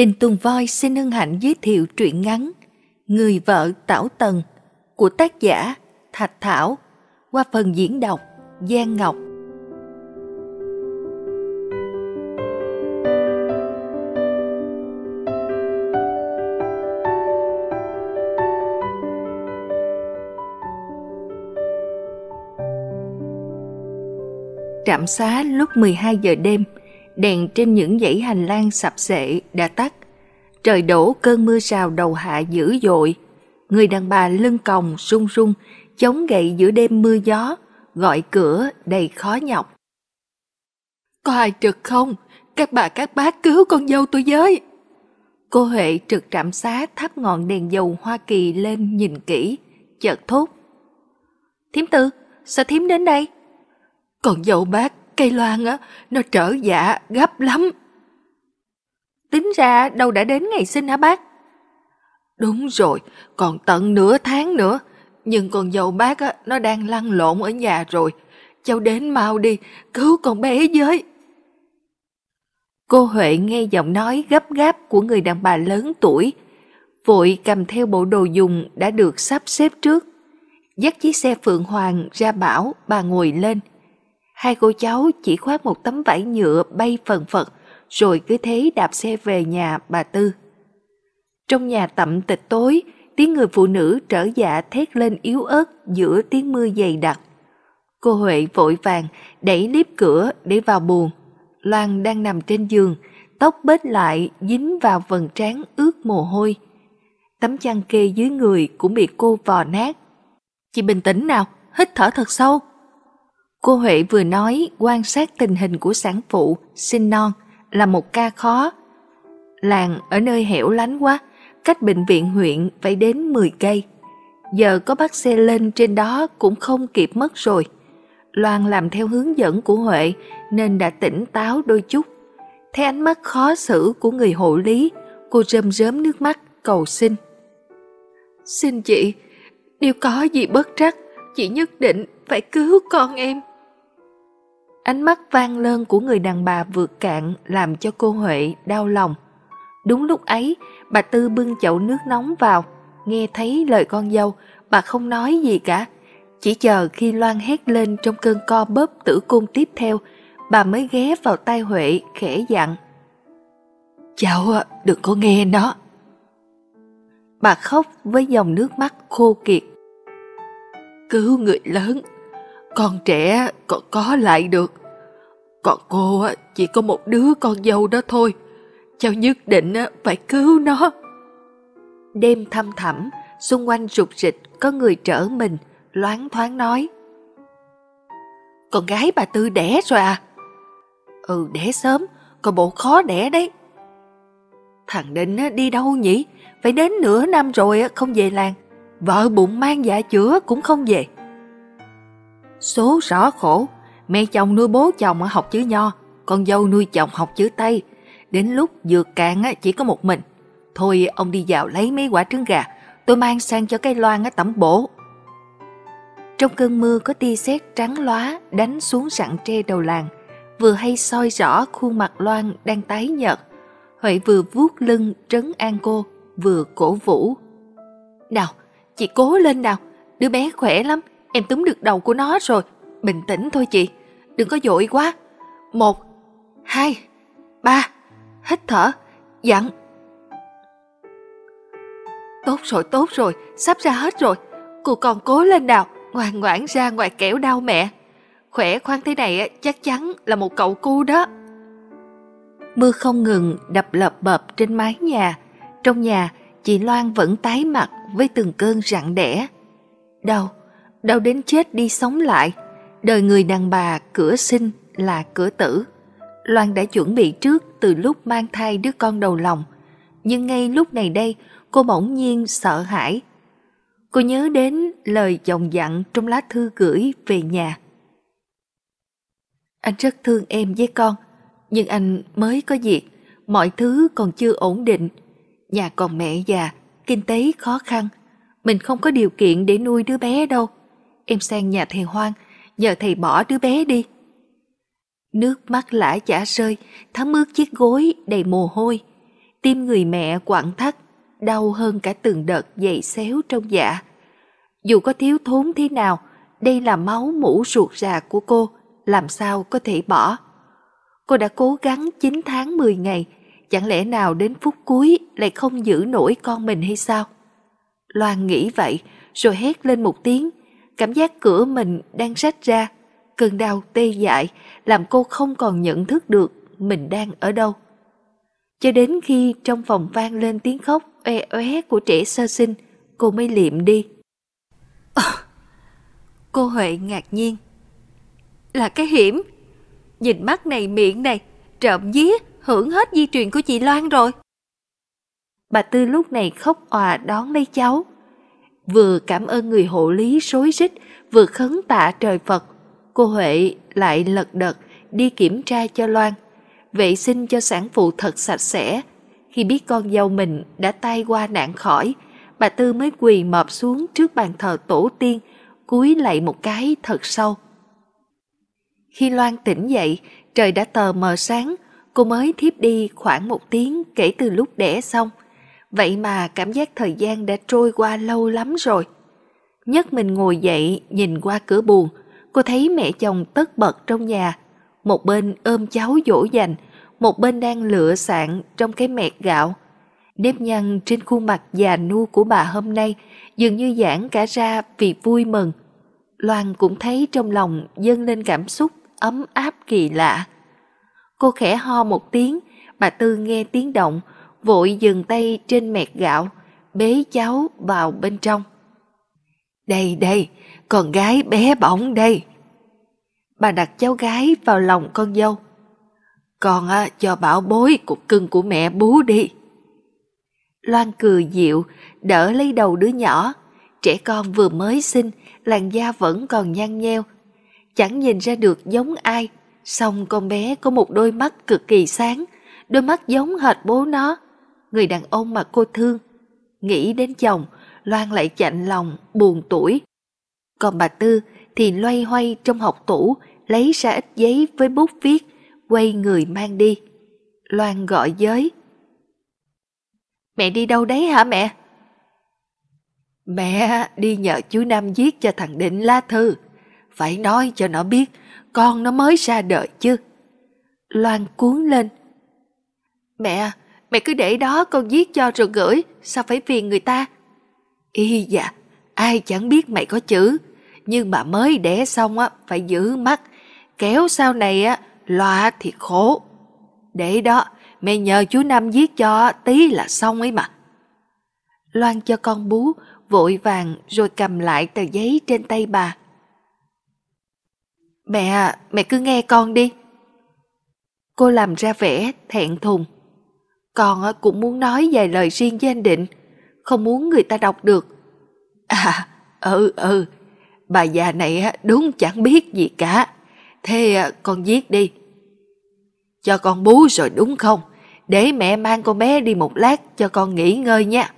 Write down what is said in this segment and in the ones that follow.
Đình Tùng Voi xin hân hạnh giới thiệu truyện ngắn Người vợ Tảo Tần của tác giả Thạch Thảo qua phần diễn đọc Giang Ngọc. Trạm xá lúc 12 giờ đêm – đèn trên những dãy hành lang sập sệ đã tắt. Trời đổ cơn mưa rào đầu hạ dữ dội. Người đàn bà lưng còng run run, chống gậy giữa đêm mưa gió, gọi cửa đầy khó nhọc. Có ai trực không? Các bà các bác cứu con dâu tôi với. Cô Huệ trực trạm xá thắp ngọn đèn dầu Hoa Kỳ lên nhìn kỹ, chợt thốt. Thím Tư, sao thím đến đây? Con dâu bác cây loan á, nó trở dạ gấp lắm. Tính ra đâu đã đến ngày sinh hả bác? Đúng rồi, còn tận nửa tháng nữa. Nhưng con dâu bác á, nó đang lăn lộn ở nhà rồi. Cháu đến mau đi, cứu con bé với. Cô Huệ nghe giọng nói gấp gáp của người đàn bà lớn tuổi, vội cầm theo bộ đồ dùng đã được sắp xếp trước. Dắt chiếc xe Phượng Hoàng ra bảo bà ngồi lên. Hai cô cháu chỉ khoác một tấm vải nhựa bay phần phật, rồi cứ thế đạp xe về nhà bà Tư. Trong nhà tậm tịch tối, tiếng người phụ nữ trở dạ thét lên yếu ớt giữa tiếng mưa dày đặc. Cô Huệ vội vàng đẩy nếp cửa để vào buồn. Loan đang nằm trên giường, tóc bết lại dính vào vần trán ướt mồ hôi. Tấm chăn kê dưới người cũng bị cô vò nát. Chị bình tĩnh nào, hít thở thật sâu. Cô Huệ vừa nói quan sát tình hình của sản phụ sinh non là một ca khó. Làng ở nơi hẻo lánh quá, cách bệnh viện huyện phải đến 10 cây. Giờ có bắt xe lên trên đó cũng không kịp mất rồi. Loan làm theo hướng dẫn của Huệ nên đã tỉnh táo đôi chút. Thấy ánh mắt khó xử của người hộ lý, cô rơm rớm nước mắt cầu xin. Xin chị, nếu có gì bất trắc, chị nhất định phải cứu con em. Ánh mắt vang lơn của người đàn bà vượt cạn làm cho cô Huệ đau lòng. Đúng lúc ấy, bà Tư bưng chậu nước nóng vào, nghe thấy lời con dâu, bà không nói gì cả. Chỉ chờ khi Loan hét lên trong cơn co bóp tử cung tiếp theo, bà mới ghé vào tai Huệ khẽ dặn. Cháu đừng có nghe nó. Bà khóc với dòng nước mắt khô kiệt. Cứu người lớn con trẻ còn có lại được. Còn cô chỉ có một đứa con dâu đó thôi. Cháu nhất định phải cứu nó. Đêm thăm thẳm, xung quanh rục rịch có người trở mình, loáng thoáng nói. Con gái bà Tư đẻ rồi à? Ừ, đẻ sớm, còn bộ khó đẻ đấy. Thằng Định đi đâu nhỉ? Phải đến nửa năm rồi không về làng. Vợ bụng mang dạ chữa cũng không về. Số rõ khổ, mẹ chồng nuôi bố chồng học chữ nho, con dâu nuôi chồng học chữ Tây. Đến lúc vừa cạn chỉ có một mình. Thôi ông đi vào lấy mấy quả trứng gà, tôi mang sang cho cây loan tẩm bổ. Trong cơn mưa có tia sét trắng lóa đánh xuống sặng tre đầu làng, vừa hay soi rõ khuôn mặt Loan đang tái nhợt. Huệ vừa vuốt lưng trấn an cô, vừa cổ vũ. Nào, chị cố lên nào, đứa bé khỏe lắm, Em túm được đầu của nó rồi Bình tĩnh thôi chị Đừng có dội quá Một Hai Ba Hít thở Dặn Tốt rồi tốt rồi Sắp ra hết rồi Cô còn cố lên nào Ngoan ngoãn ra ngoài kẻo đau mẹ Khỏe khoan thế này chắc chắn là một cậu cu đó Mưa không ngừng đập lập bập trên mái nhà Trong nhà chị Loan vẫn tái mặt với từng cơn rặn đẻ Đau đau đến chết đi sống lại đời người đàn bà cửa sinh là cửa tử loan đã chuẩn bị trước từ lúc mang thai đứa con đầu lòng nhưng ngay lúc này đây cô bỗng nhiên sợ hãi cô nhớ đến lời dòng dặn trong lá thư gửi về nhà anh rất thương em với con nhưng anh mới có việc mọi thứ còn chưa ổn định nhà còn mẹ già kinh tế khó khăn mình không có điều kiện để nuôi đứa bé đâu em sang nhà thầy Hoang, nhờ thầy bỏ đứa bé đi. Nước mắt lã chả rơi, thấm ướt chiếc gối đầy mồ hôi. Tim người mẹ quặn thắt, đau hơn cả từng đợt dày xéo trong dạ. Dù có thiếu thốn thế nào, đây là máu mũ ruột rà của cô, làm sao có thể bỏ. Cô đã cố gắng 9 tháng 10 ngày, chẳng lẽ nào đến phút cuối lại không giữ nổi con mình hay sao? Loan nghĩ vậy, rồi hét lên một tiếng, Cảm giác cửa mình đang rách ra, cơn đau tê dại, làm cô không còn nhận thức được mình đang ở đâu. Cho đến khi trong phòng vang lên tiếng khóc oe oé của trẻ sơ sinh, cô mới liệm đi. À, cô Huệ ngạc nhiên. Là cái hiểm. Nhìn mắt này miệng này, trộm dí, hưởng hết di truyền của chị Loan rồi. Bà Tư lúc này khóc òa đón lấy cháu, vừa cảm ơn người hộ lý rối rít, vừa khấn tạ trời Phật. Cô Huệ lại lật đật đi kiểm tra cho Loan, vệ sinh cho sản phụ thật sạch sẽ. Khi biết con dâu mình đã tai qua nạn khỏi, bà Tư mới quỳ mọp xuống trước bàn thờ tổ tiên, cúi lạy một cái thật sâu. Khi Loan tỉnh dậy, trời đã tờ mờ sáng, cô mới thiếp đi khoảng một tiếng kể từ lúc đẻ xong. Vậy mà cảm giác thời gian đã trôi qua lâu lắm rồi. Nhất mình ngồi dậy nhìn qua cửa buồn, cô thấy mẹ chồng tất bật trong nhà. Một bên ôm cháu dỗ dành, một bên đang lựa sạn trong cái mẹt gạo. Nếp nhăn trên khuôn mặt già nu của bà hôm nay dường như giãn cả ra vì vui mừng. Loan cũng thấy trong lòng dâng lên cảm xúc ấm áp kỳ lạ. Cô khẽ ho một tiếng, bà Tư nghe tiếng động, vội dừng tay trên mẹt gạo, bế cháu vào bên trong. Đây đây, con gái bé bỏng đây. Bà đặt cháu gái vào lòng con dâu. Con à, cho bảo bối cục cưng của mẹ bú đi. Loan cười dịu, đỡ lấy đầu đứa nhỏ. Trẻ con vừa mới sinh, làn da vẫn còn nhăn nheo. Chẳng nhìn ra được giống ai, song con bé có một đôi mắt cực kỳ sáng, đôi mắt giống hệt bố nó người đàn ông mà cô thương. Nghĩ đến chồng, Loan lại chạnh lòng, buồn tuổi. Còn bà Tư thì loay hoay trong học tủ, lấy ra ít giấy với bút viết, quay người mang đi. Loan gọi giới. Mẹ đi đâu đấy hả mẹ? Mẹ đi nhờ chú Nam viết cho thằng Định lá thư. Phải nói cho nó biết, con nó mới ra đời chứ. Loan cuốn lên. Mẹ, Mẹ cứ để đó con viết cho rồi gửi, sao phải phiền người ta? Y dạ, ai chẳng biết mày có chữ, nhưng mà mới đẻ xong á, phải giữ mắt, kéo sau này á, loa thì khổ. Để đó, mẹ nhờ chú Năm viết cho tí là xong ấy mà. Loan cho con bú, vội vàng rồi cầm lại tờ giấy trên tay bà. Mẹ, à, mẹ cứ nghe con đi. Cô làm ra vẻ thẹn thùng. Con cũng muốn nói vài lời riêng với anh Định, không muốn người ta đọc được. À, ừ, ừ, bà già này đúng chẳng biết gì cả. Thế à, con viết đi. Cho con bú rồi đúng không? Để mẹ mang con bé đi một lát cho con nghỉ ngơi nha.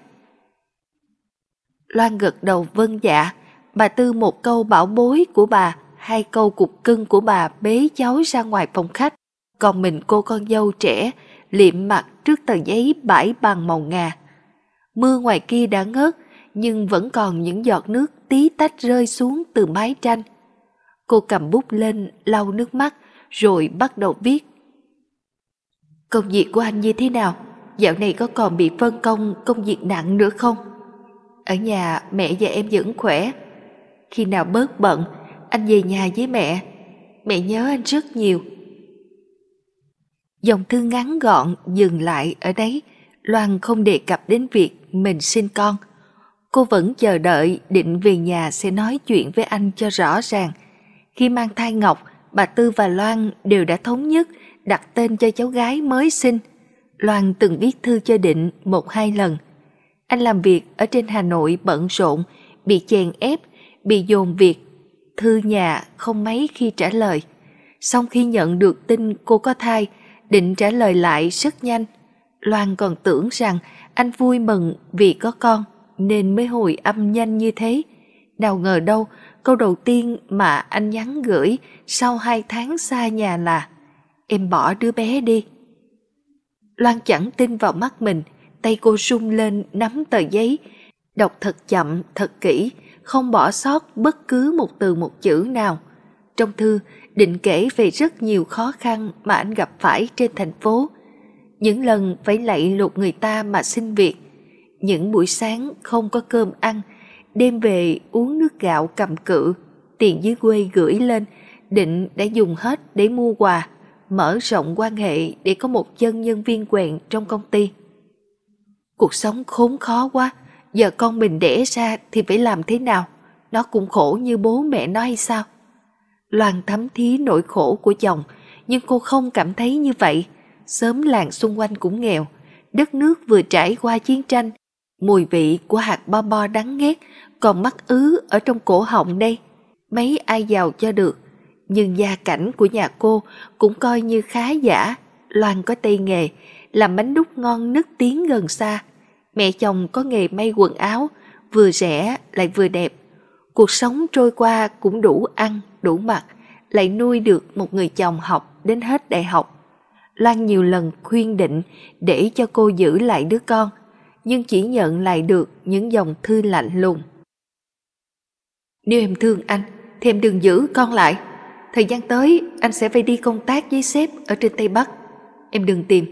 Loan gật đầu vâng dạ, bà Tư một câu bảo bối của bà, hai câu cục cưng của bà bế cháu ra ngoài phòng khách, còn mình cô con dâu trẻ, liệm mặt trước tờ giấy bãi bằng màu ngà. Mưa ngoài kia đã ngớt, nhưng vẫn còn những giọt nước tí tách rơi xuống từ mái tranh. Cô cầm bút lên, lau nước mắt, rồi bắt đầu viết. Công việc của anh như thế nào? Dạo này có còn bị phân công công việc nặng nữa không? Ở nhà mẹ và em vẫn khỏe. Khi nào bớt bận, anh về nhà với mẹ. Mẹ nhớ anh rất nhiều. Dòng thư ngắn gọn dừng lại ở đấy, Loan không đề cập đến việc mình sinh con. Cô vẫn chờ đợi định về nhà sẽ nói chuyện với anh cho rõ ràng. Khi mang thai Ngọc, bà Tư và Loan đều đã thống nhất đặt tên cho cháu gái mới sinh. Loan từng viết thư cho Định một hai lần. Anh làm việc ở trên Hà Nội bận rộn, bị chèn ép, bị dồn việc. Thư nhà không mấy khi trả lời. Xong khi nhận được tin cô có thai, định trả lời lại rất nhanh. Loan còn tưởng rằng anh vui mừng vì có con nên mới hồi âm nhanh như thế. Nào ngờ đâu, câu đầu tiên mà anh nhắn gửi sau hai tháng xa nhà là Em bỏ đứa bé đi. Loan chẳng tin vào mắt mình, tay cô rung lên nắm tờ giấy, đọc thật chậm, thật kỹ, không bỏ sót bất cứ một từ một chữ nào. Trong thư, định kể về rất nhiều khó khăn mà anh gặp phải trên thành phố. Những lần phải lạy lục người ta mà xin việc, những buổi sáng không có cơm ăn, đêm về uống nước gạo cầm cự, tiền dưới quê gửi lên, định đã dùng hết để mua quà, mở rộng quan hệ để có một chân nhân viên quen trong công ty. Cuộc sống khốn khó quá, giờ con mình đẻ ra thì phải làm thế nào? Nó cũng khổ như bố mẹ nó hay sao? Loan thấm thí nỗi khổ của chồng, nhưng cô không cảm thấy như vậy. Sớm làng xung quanh cũng nghèo, đất nước vừa trải qua chiến tranh, mùi vị của hạt bo bo đắng nghét còn mắc ứ ở trong cổ họng đây. Mấy ai giàu cho được, nhưng gia cảnh của nhà cô cũng coi như khá giả. Loan có tay nghề, làm bánh đúc ngon nức tiếng gần xa. Mẹ chồng có nghề may quần áo, vừa rẻ lại vừa đẹp. Cuộc sống trôi qua cũng đủ ăn đủ mặt, lại nuôi được một người chồng học đến hết đại học. Loan nhiều lần khuyên định để cho cô giữ lại đứa con, nhưng chỉ nhận lại được những dòng thư lạnh lùng. Nếu em thương anh, thì em đừng giữ con lại. Thời gian tới, anh sẽ phải đi công tác với sếp ở trên Tây Bắc. Em đừng tìm,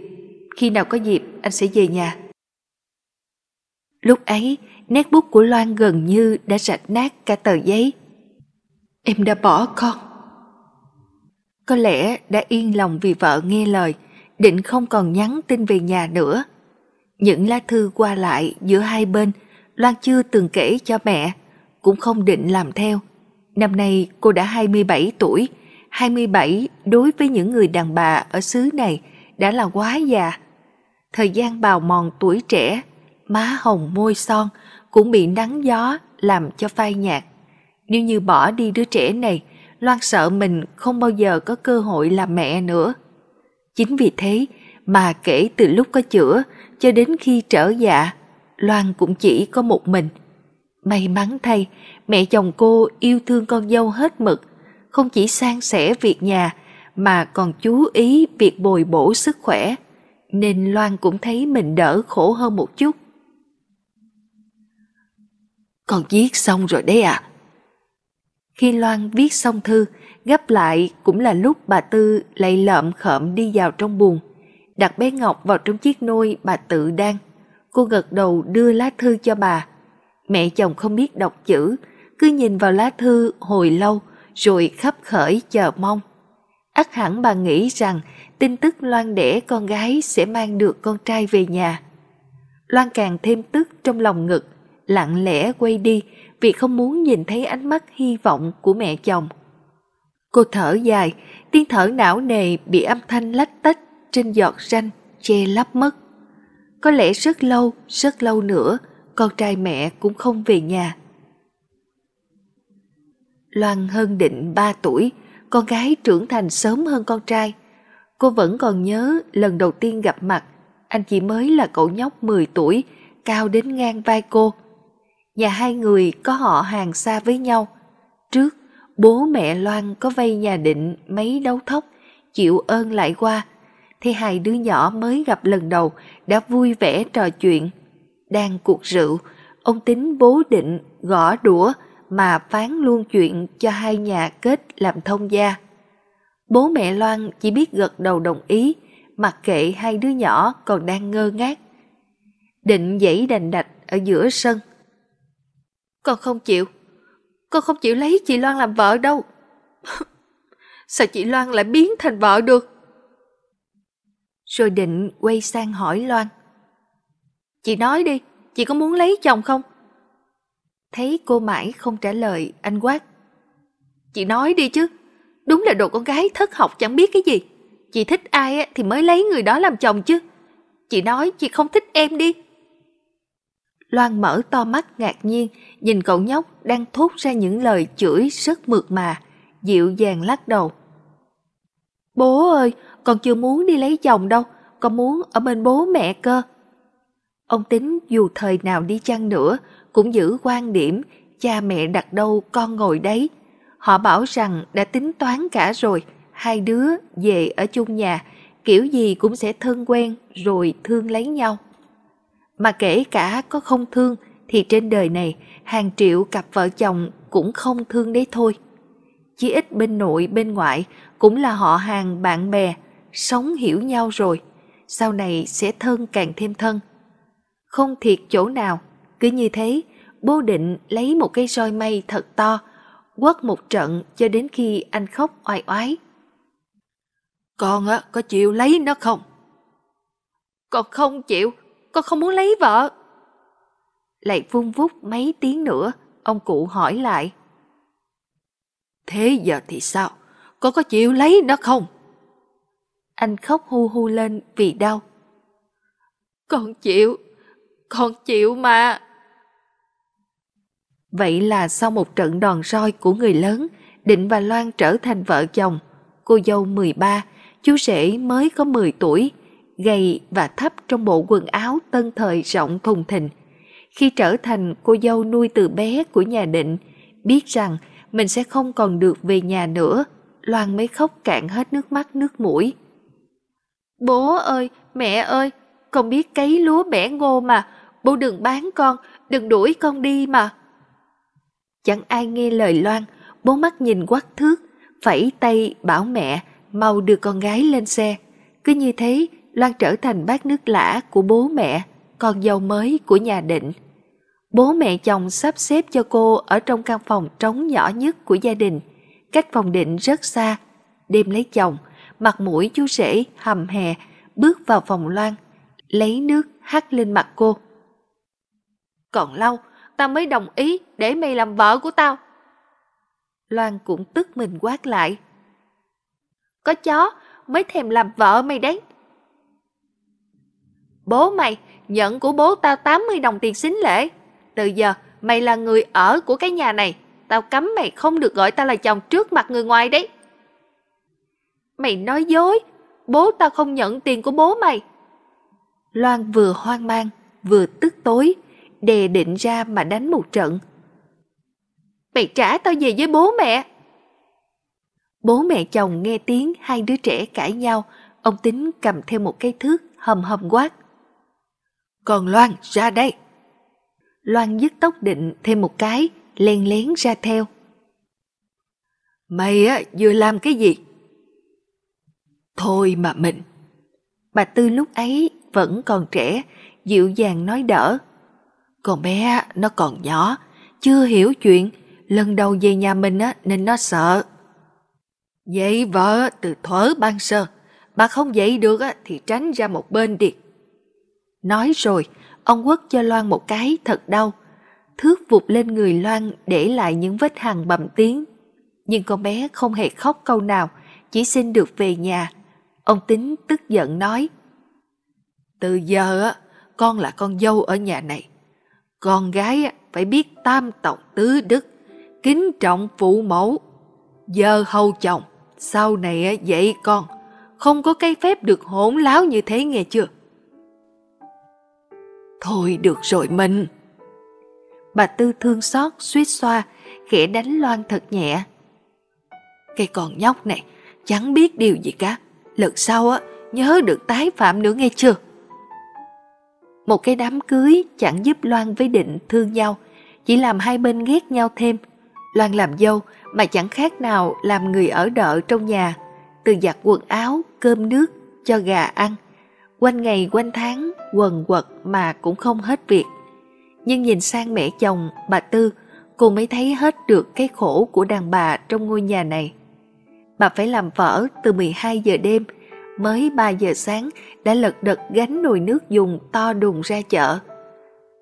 khi nào có dịp anh sẽ về nhà. Lúc ấy, nét bút của Loan gần như đã rạch nát cả tờ giấy. Em đã bỏ con. Có lẽ đã yên lòng vì vợ nghe lời, định không còn nhắn tin về nhà nữa. Những lá thư qua lại giữa hai bên, Loan chưa từng kể cho mẹ, cũng không định làm theo. Năm nay cô đã 27 tuổi, 27 đối với những người đàn bà ở xứ này đã là quá già. Thời gian bào mòn tuổi trẻ, má hồng môi son cũng bị nắng gió làm cho phai nhạt. Nếu như bỏ đi đứa trẻ này, Loan sợ mình không bao giờ có cơ hội làm mẹ nữa. Chính vì thế mà kể từ lúc có chữa cho đến khi trở dạ, Loan cũng chỉ có một mình. May mắn thay, mẹ chồng cô yêu thương con dâu hết mực, không chỉ san sẻ việc nhà mà còn chú ý việc bồi bổ sức khỏe, nên Loan cũng thấy mình đỡ khổ hơn một chút. Con giết xong rồi đấy à, khi Loan viết xong thư, gấp lại cũng là lúc bà Tư lại lợm khợm đi vào trong buồng. Đặt bé Ngọc vào trong chiếc nôi bà tự đang. Cô gật đầu đưa lá thư cho bà. Mẹ chồng không biết đọc chữ, cứ nhìn vào lá thư hồi lâu rồi khắp khởi chờ mong. ắt hẳn bà nghĩ rằng tin tức Loan đẻ con gái sẽ mang được con trai về nhà. Loan càng thêm tức trong lòng ngực, lặng lẽ quay đi vì không muốn nhìn thấy ánh mắt hy vọng của mẹ chồng. Cô thở dài, tiếng thở não nề bị âm thanh lách tách trên giọt ranh che lấp mất. Có lẽ rất lâu, rất lâu nữa, con trai mẹ cũng không về nhà. Loan hơn Định 3 tuổi, con gái trưởng thành sớm hơn con trai. Cô vẫn còn nhớ lần đầu tiên gặp mặt, anh chỉ mới là cậu nhóc 10 tuổi, cao đến ngang vai cô nhà hai người có họ hàng xa với nhau. Trước, bố mẹ Loan có vay nhà định mấy đấu thóc, chịu ơn lại qua, thì hai đứa nhỏ mới gặp lần đầu đã vui vẻ trò chuyện. Đang cuộc rượu, ông tính bố định gõ đũa mà phán luôn chuyện cho hai nhà kết làm thông gia. Bố mẹ Loan chỉ biết gật đầu đồng ý, mặc kệ hai đứa nhỏ còn đang ngơ ngác. Định dãy đành đạch ở giữa sân, con không chịu Con không chịu lấy chị Loan làm vợ đâu Sao chị Loan lại biến thành vợ được Rồi định quay sang hỏi Loan Chị nói đi Chị có muốn lấy chồng không Thấy cô mãi không trả lời Anh quát Chị nói đi chứ Đúng là đồ con gái thất học chẳng biết cái gì Chị thích ai thì mới lấy người đó làm chồng chứ Chị nói chị không thích em đi Loan mở to mắt ngạc nhiên nhìn cậu nhóc đang thốt ra những lời chửi rất mượt mà, dịu dàng lắc đầu. Bố ơi, con chưa muốn đi lấy chồng đâu, con muốn ở bên bố mẹ cơ. Ông tính dù thời nào đi chăng nữa cũng giữ quan điểm cha mẹ đặt đâu con ngồi đấy. Họ bảo rằng đã tính toán cả rồi, hai đứa về ở chung nhà, kiểu gì cũng sẽ thân quen rồi thương lấy nhau. Mà kể cả có không thương thì trên đời này hàng triệu cặp vợ chồng cũng không thương đấy thôi. Chỉ ít bên nội bên ngoại cũng là họ hàng bạn bè, sống hiểu nhau rồi, sau này sẽ thân càng thêm thân. Không thiệt chỗ nào, cứ như thế, bố định lấy một cái roi mây thật to, quất một trận cho đến khi anh khóc oai oái. Con á, có chịu lấy nó không? Con không chịu, con không muốn lấy vợ lại vung vút mấy tiếng nữa, ông cụ hỏi lại. Thế giờ thì sao? Con có chịu lấy nó không? Anh khóc hu hu lên vì đau. Con chịu, con chịu mà. Vậy là sau một trận đòn roi của người lớn, Định và Loan trở thành vợ chồng. Cô dâu 13, chú rể mới có 10 tuổi, gầy và thấp trong bộ quần áo tân thời rộng thùng thình, khi trở thành cô dâu nuôi từ bé của nhà định, biết rằng mình sẽ không còn được về nhà nữa, Loan mới khóc cạn hết nước mắt nước mũi. Bố ơi, mẹ ơi, con biết cấy lúa bẻ ngô mà, bố đừng bán con, đừng đuổi con đi mà. Chẳng ai nghe lời Loan, bố mắt nhìn quắc thước, phẩy tay bảo mẹ mau đưa con gái lên xe. Cứ như thế, Loan trở thành bát nước lã của bố mẹ con dâu mới của nhà định. Bố mẹ chồng sắp xếp cho cô ở trong căn phòng trống nhỏ nhất của gia đình, cách phòng định rất xa. Đêm lấy chồng, mặt mũi chú rể hầm hè bước vào phòng loan, lấy nước hắt lên mặt cô. Còn lâu, tao mới đồng ý để mày làm vợ của tao. Loan cũng tức mình quát lại. Có chó mới thèm làm vợ mày đấy. Bố mày nhận của bố tao 80 đồng tiền xính lễ. Từ giờ, mày là người ở của cái nhà này. Tao cấm mày không được gọi tao là chồng trước mặt người ngoài đấy. Mày nói dối, bố tao không nhận tiền của bố mày. Loan vừa hoang mang, vừa tức tối, đề định ra mà đánh một trận. Mày trả tao về với bố mẹ. Bố mẹ chồng nghe tiếng hai đứa trẻ cãi nhau, ông Tính cầm theo một cái thước hầm hầm quát. Còn Loan ra đây. Loan dứt tốc định thêm một cái, len lén ra theo. Mày á, vừa làm cái gì? Thôi mà mình. Bà Tư lúc ấy vẫn còn trẻ, dịu dàng nói đỡ. Con bé nó còn nhỏ, chưa hiểu chuyện, lần đầu về nhà mình á nên nó sợ. Dậy vợ từ thuở ban sơ, bà không dậy được á thì tránh ra một bên đi. Nói rồi, ông quất cho Loan một cái thật đau. Thước vụt lên người Loan để lại những vết hằn bầm tiếng. Nhưng con bé không hề khóc câu nào, chỉ xin được về nhà. Ông Tính tức giận nói. Từ giờ á, con là con dâu ở nhà này. Con gái phải biết tam tộc tứ đức, kính trọng phụ mẫu. Giờ hầu chồng, sau này dạy con, không có cái phép được hỗn láo như thế nghe chưa? Thôi được rồi mình. Bà Tư thương xót, suýt xoa, khẽ đánh loan thật nhẹ. cây con nhóc này, chẳng biết điều gì cả. Lần sau á, nhớ được tái phạm nữa nghe chưa? Một cái đám cưới chẳng giúp Loan với Định thương nhau, chỉ làm hai bên ghét nhau thêm. Loan làm dâu mà chẳng khác nào làm người ở đợ trong nhà, từ giặt quần áo, cơm nước, cho gà ăn – quanh ngày quanh tháng quần quật mà cũng không hết việc nhưng nhìn sang mẹ chồng bà tư cô mới thấy hết được cái khổ của đàn bà trong ngôi nhà này bà phải làm vỡ từ 12 giờ đêm mới 3 giờ sáng đã lật đật gánh nồi nước dùng to đùng ra chợ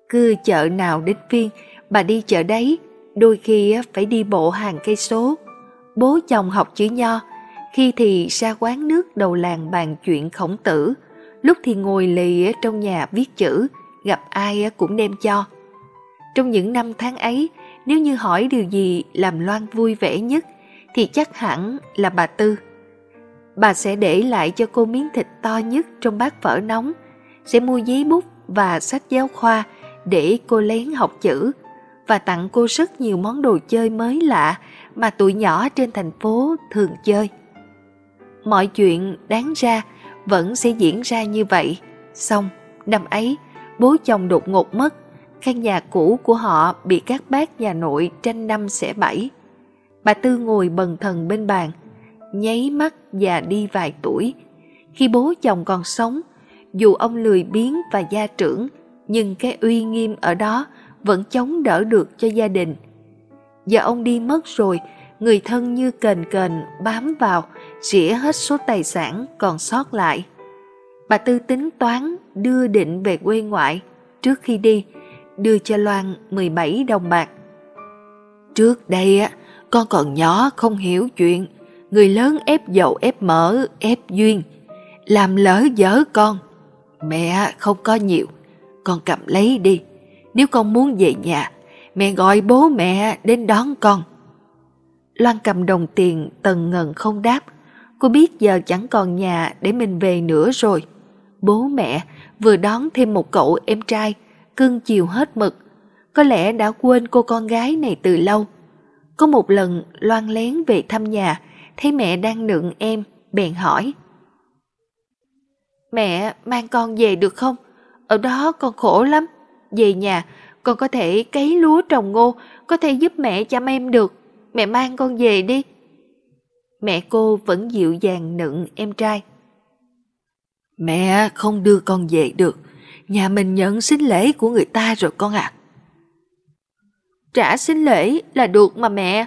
cứ chợ nào đến phiên bà đi chợ đấy đôi khi phải đi bộ hàng cây số bố chồng học chữ nho khi thì ra quán nước đầu làng bàn chuyện khổng tử lúc thì ngồi lì trong nhà viết chữ, gặp ai cũng đem cho. Trong những năm tháng ấy, nếu như hỏi điều gì làm Loan vui vẻ nhất thì chắc hẳn là bà Tư. Bà sẽ để lại cho cô miếng thịt to nhất trong bát phở nóng, sẽ mua giấy bút và sách giáo khoa để cô lén học chữ và tặng cô rất nhiều món đồ chơi mới lạ mà tụi nhỏ trên thành phố thường chơi. Mọi chuyện đáng ra vẫn sẽ diễn ra như vậy. Xong, năm ấy, bố chồng đột ngột mất, căn nhà cũ của họ bị các bác nhà nội tranh năm xẻ bảy. Bà Tư ngồi bần thần bên bàn, nháy mắt già đi vài tuổi. Khi bố chồng còn sống, dù ông lười biếng và gia trưởng, nhưng cái uy nghiêm ở đó vẫn chống đỡ được cho gia đình. Giờ ông đi mất rồi người thân như cần cần bám vào, rỉa hết số tài sản còn sót lại. Bà Tư tính toán đưa định về quê ngoại trước khi đi, đưa cho Loan 17 đồng bạc. Trước đây á, con còn nhỏ không hiểu chuyện, người lớn ép dầu ép mỡ, ép duyên, làm lỡ dở con. Mẹ không có nhiều, con cầm lấy đi. Nếu con muốn về nhà, mẹ gọi bố mẹ đến đón con. Loan cầm đồng tiền tần ngần không đáp. Cô biết giờ chẳng còn nhà để mình về nữa rồi. Bố mẹ vừa đón thêm một cậu em trai, cưng chiều hết mực. Có lẽ đã quên cô con gái này từ lâu. Có một lần Loan lén về thăm nhà, thấy mẹ đang nựng em, bèn hỏi. Mẹ mang con về được không? Ở đó con khổ lắm. Về nhà, con có thể cấy lúa trồng ngô, có thể giúp mẹ chăm em được mẹ mang con về đi. Mẹ cô vẫn dịu dàng nựng em trai. Mẹ không đưa con về được, nhà mình nhận xin lễ của người ta rồi con ạ. Trả xin lễ là được mà mẹ.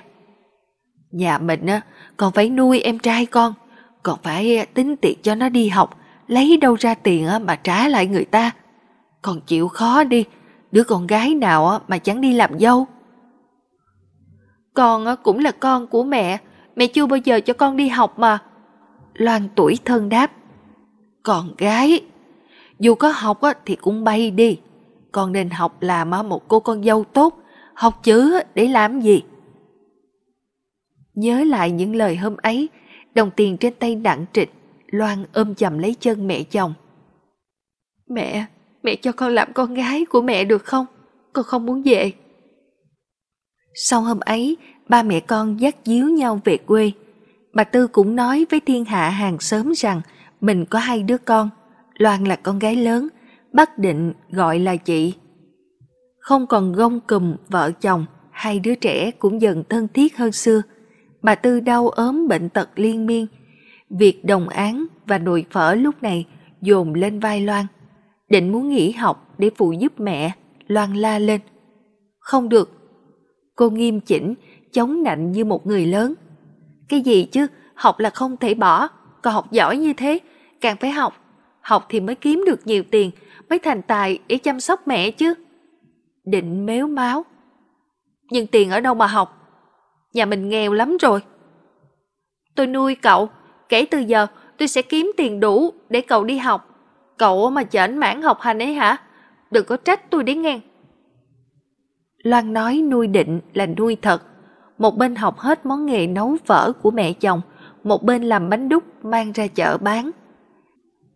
Nhà mình á, còn phải nuôi em trai con, còn phải à, tính tiền cho nó đi học, lấy đâu ra tiền mà trả lại người ta. Còn chịu khó đi, đứa con gái nào mà chẳng đi làm dâu. Con cũng là con của mẹ, mẹ chưa bao giờ cho con đi học mà. Loan tuổi thân đáp. Con gái, dù có học thì cũng bay đi. Con nên học làm một cô con dâu tốt, học chữ để làm gì? Nhớ lại những lời hôm ấy, đồng tiền trên tay nặng trịch, Loan ôm chầm lấy chân mẹ chồng. Mẹ, mẹ cho con làm con gái của mẹ được không? Con không muốn về. Sau hôm ấy, ba mẹ con dắt díu nhau về quê. Bà Tư cũng nói với thiên hạ hàng xóm rằng mình có hai đứa con, Loan là con gái lớn, bắt định gọi là chị. Không còn gông cùm vợ chồng, hai đứa trẻ cũng dần thân thiết hơn xưa. Bà Tư đau ốm bệnh tật liên miên. Việc đồng án và nồi phở lúc này dồn lên vai Loan. Định muốn nghỉ học để phụ giúp mẹ, Loan la lên. Không được, Cô nghiêm chỉnh, chống nạnh như một người lớn. Cái gì chứ, học là không thể bỏ, còn học giỏi như thế, càng phải học. Học thì mới kiếm được nhiều tiền, mới thành tài để chăm sóc mẹ chứ. Định méo máu. Nhưng tiền ở đâu mà học? Nhà mình nghèo lắm rồi. Tôi nuôi cậu, kể từ giờ tôi sẽ kiếm tiền đủ để cậu đi học. Cậu mà chảnh mãn học hành ấy hả? Đừng có trách tôi đấy ngang. Loan nói nuôi định là nuôi thật. Một bên học hết món nghề nấu phở của mẹ chồng, một bên làm bánh đúc mang ra chợ bán.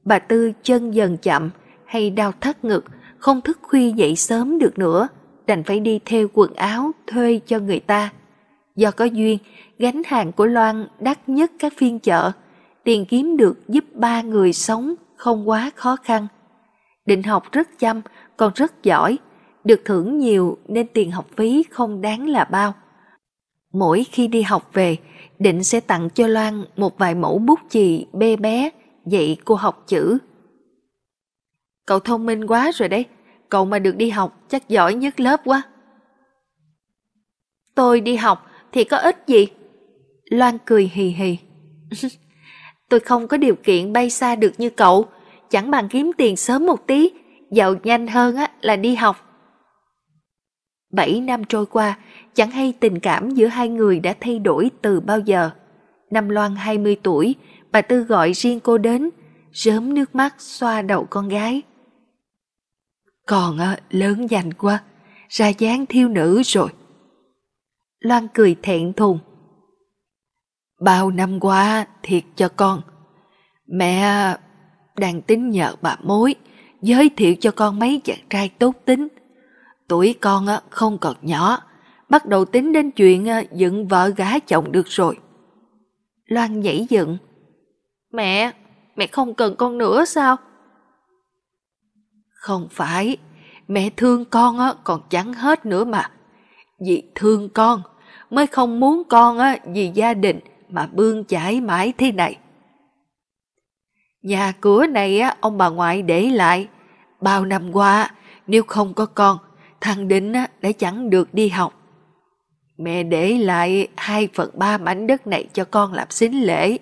Bà Tư chân dần chậm hay đau thắt ngực, không thức khuya dậy sớm được nữa, đành phải đi theo quần áo thuê cho người ta. Do có duyên, gánh hàng của Loan đắt nhất các phiên chợ, tiền kiếm được giúp ba người sống không quá khó khăn. Định học rất chăm, còn rất giỏi, được thưởng nhiều nên tiền học phí không đáng là bao. Mỗi khi đi học về, định sẽ tặng cho Loan một vài mẫu bút chì bê bé dạy cô học chữ. Cậu thông minh quá rồi đấy, cậu mà được đi học chắc giỏi nhất lớp quá. Tôi đi học thì có ích gì? Loan cười hì hì. tôi không có điều kiện bay xa được như cậu, chẳng bằng kiếm tiền sớm một tí, giàu nhanh hơn á là đi học. 7 năm trôi qua, chẳng hay tình cảm giữa hai người đã thay đổi từ bao giờ. Năm Loan 20 tuổi, bà Tư gọi riêng cô đến, rớm nước mắt xoa đầu con gái. Còn à, lớn dành quá, ra dáng thiêu nữ rồi. Loan cười thẹn thùng. Bao năm qua thiệt cho con, mẹ à, đang tính nhờ bà mối, giới thiệu cho con mấy chàng trai tốt tính Tuổi con không còn nhỏ, bắt đầu tính đến chuyện ờ, dựng vợ gá chồng được rồi. Loan nhảy dựng. Mẹ, mẹ không cần con nữa sao? Không phải, mẹ thương con còn chẳng hết nữa mà. Vì thương con mới không muốn con vì gia đình mà bươn chải mãi thế này. Nhà cửa này ông bà ngoại để lại, bao năm qua nếu không có con thằng Định đã chẳng được đi học. Mẹ để lại hai phần ba mảnh đất này cho con làm xính lễ.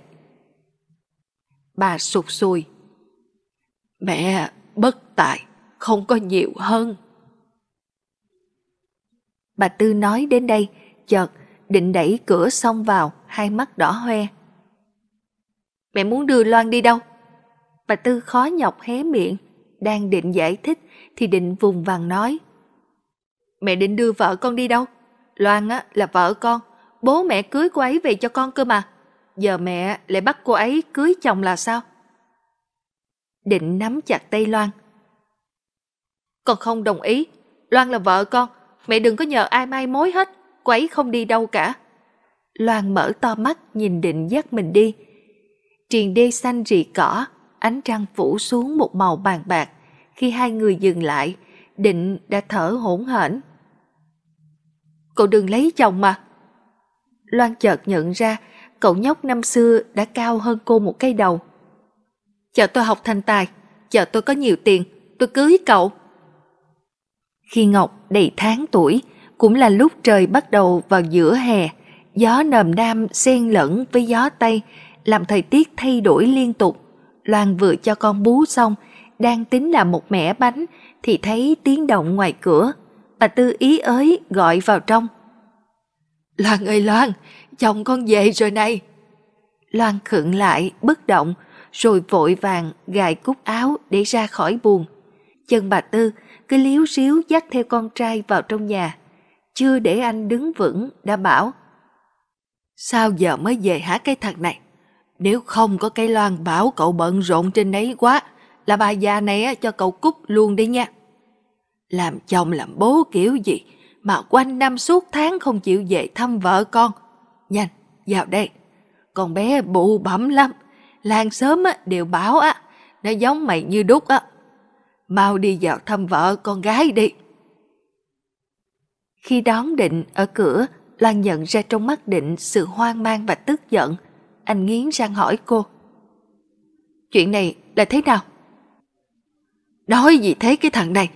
Bà sụt sùi. Mẹ bất tài, không có nhiều hơn. Bà Tư nói đến đây, chợt định đẩy cửa xông vào, hai mắt đỏ hoe. Mẹ muốn đưa Loan đi đâu? Bà Tư khó nhọc hé miệng, đang định giải thích thì định vùng vàng nói mẹ định đưa vợ con đi đâu? Loan á là vợ con, bố mẹ cưới cô ấy về cho con cơ mà. Giờ mẹ lại bắt cô ấy cưới chồng là sao? Định nắm chặt tay Loan. Con không đồng ý. Loan là vợ con, mẹ đừng có nhờ ai mai mối hết, cô ấy không đi đâu cả. Loan mở to mắt nhìn định dắt mình đi. Triền đê xanh rì cỏ, ánh trăng phủ xuống một màu bàn bạc. Khi hai người dừng lại, định đã thở hỗn hển cậu đừng lấy chồng mà. Loan chợt nhận ra, cậu nhóc năm xưa đã cao hơn cô một cái đầu. Chờ tôi học thành tài, chờ tôi có nhiều tiền, tôi cưới cậu. Khi Ngọc đầy tháng tuổi, cũng là lúc trời bắt đầu vào giữa hè, gió nồm nam xen lẫn với gió tây, làm thời tiết thay đổi liên tục. Loan vừa cho con bú xong, đang tính làm một mẻ bánh thì thấy tiếng động ngoài cửa bà Tư ý ới gọi vào trong. Loan ơi Loan, chồng con về rồi này. Loan khựng lại, bất động, rồi vội vàng gài cúc áo để ra khỏi buồn. Chân bà Tư cứ liếu xíu dắt theo con trai vào trong nhà. Chưa để anh đứng vững đã bảo. Sao giờ mới về hả cái thằng này? Nếu không có cái loan bảo cậu bận rộn trên đấy quá, là bà già này cho cậu cúp luôn đi nha làm chồng làm bố kiểu gì mà quanh năm suốt tháng không chịu về thăm vợ con. Nhanh, vào đây. Con bé bụ bẩm lắm. Làng sớm á, đều bảo á, nó giống mày như đúc á. Mau đi vào thăm vợ con gái đi. Khi đón định ở cửa, Loan nhận ra trong mắt định sự hoang mang và tức giận. Anh nghiến răng hỏi cô. Chuyện này là thế nào? Nói gì thế cái thằng này?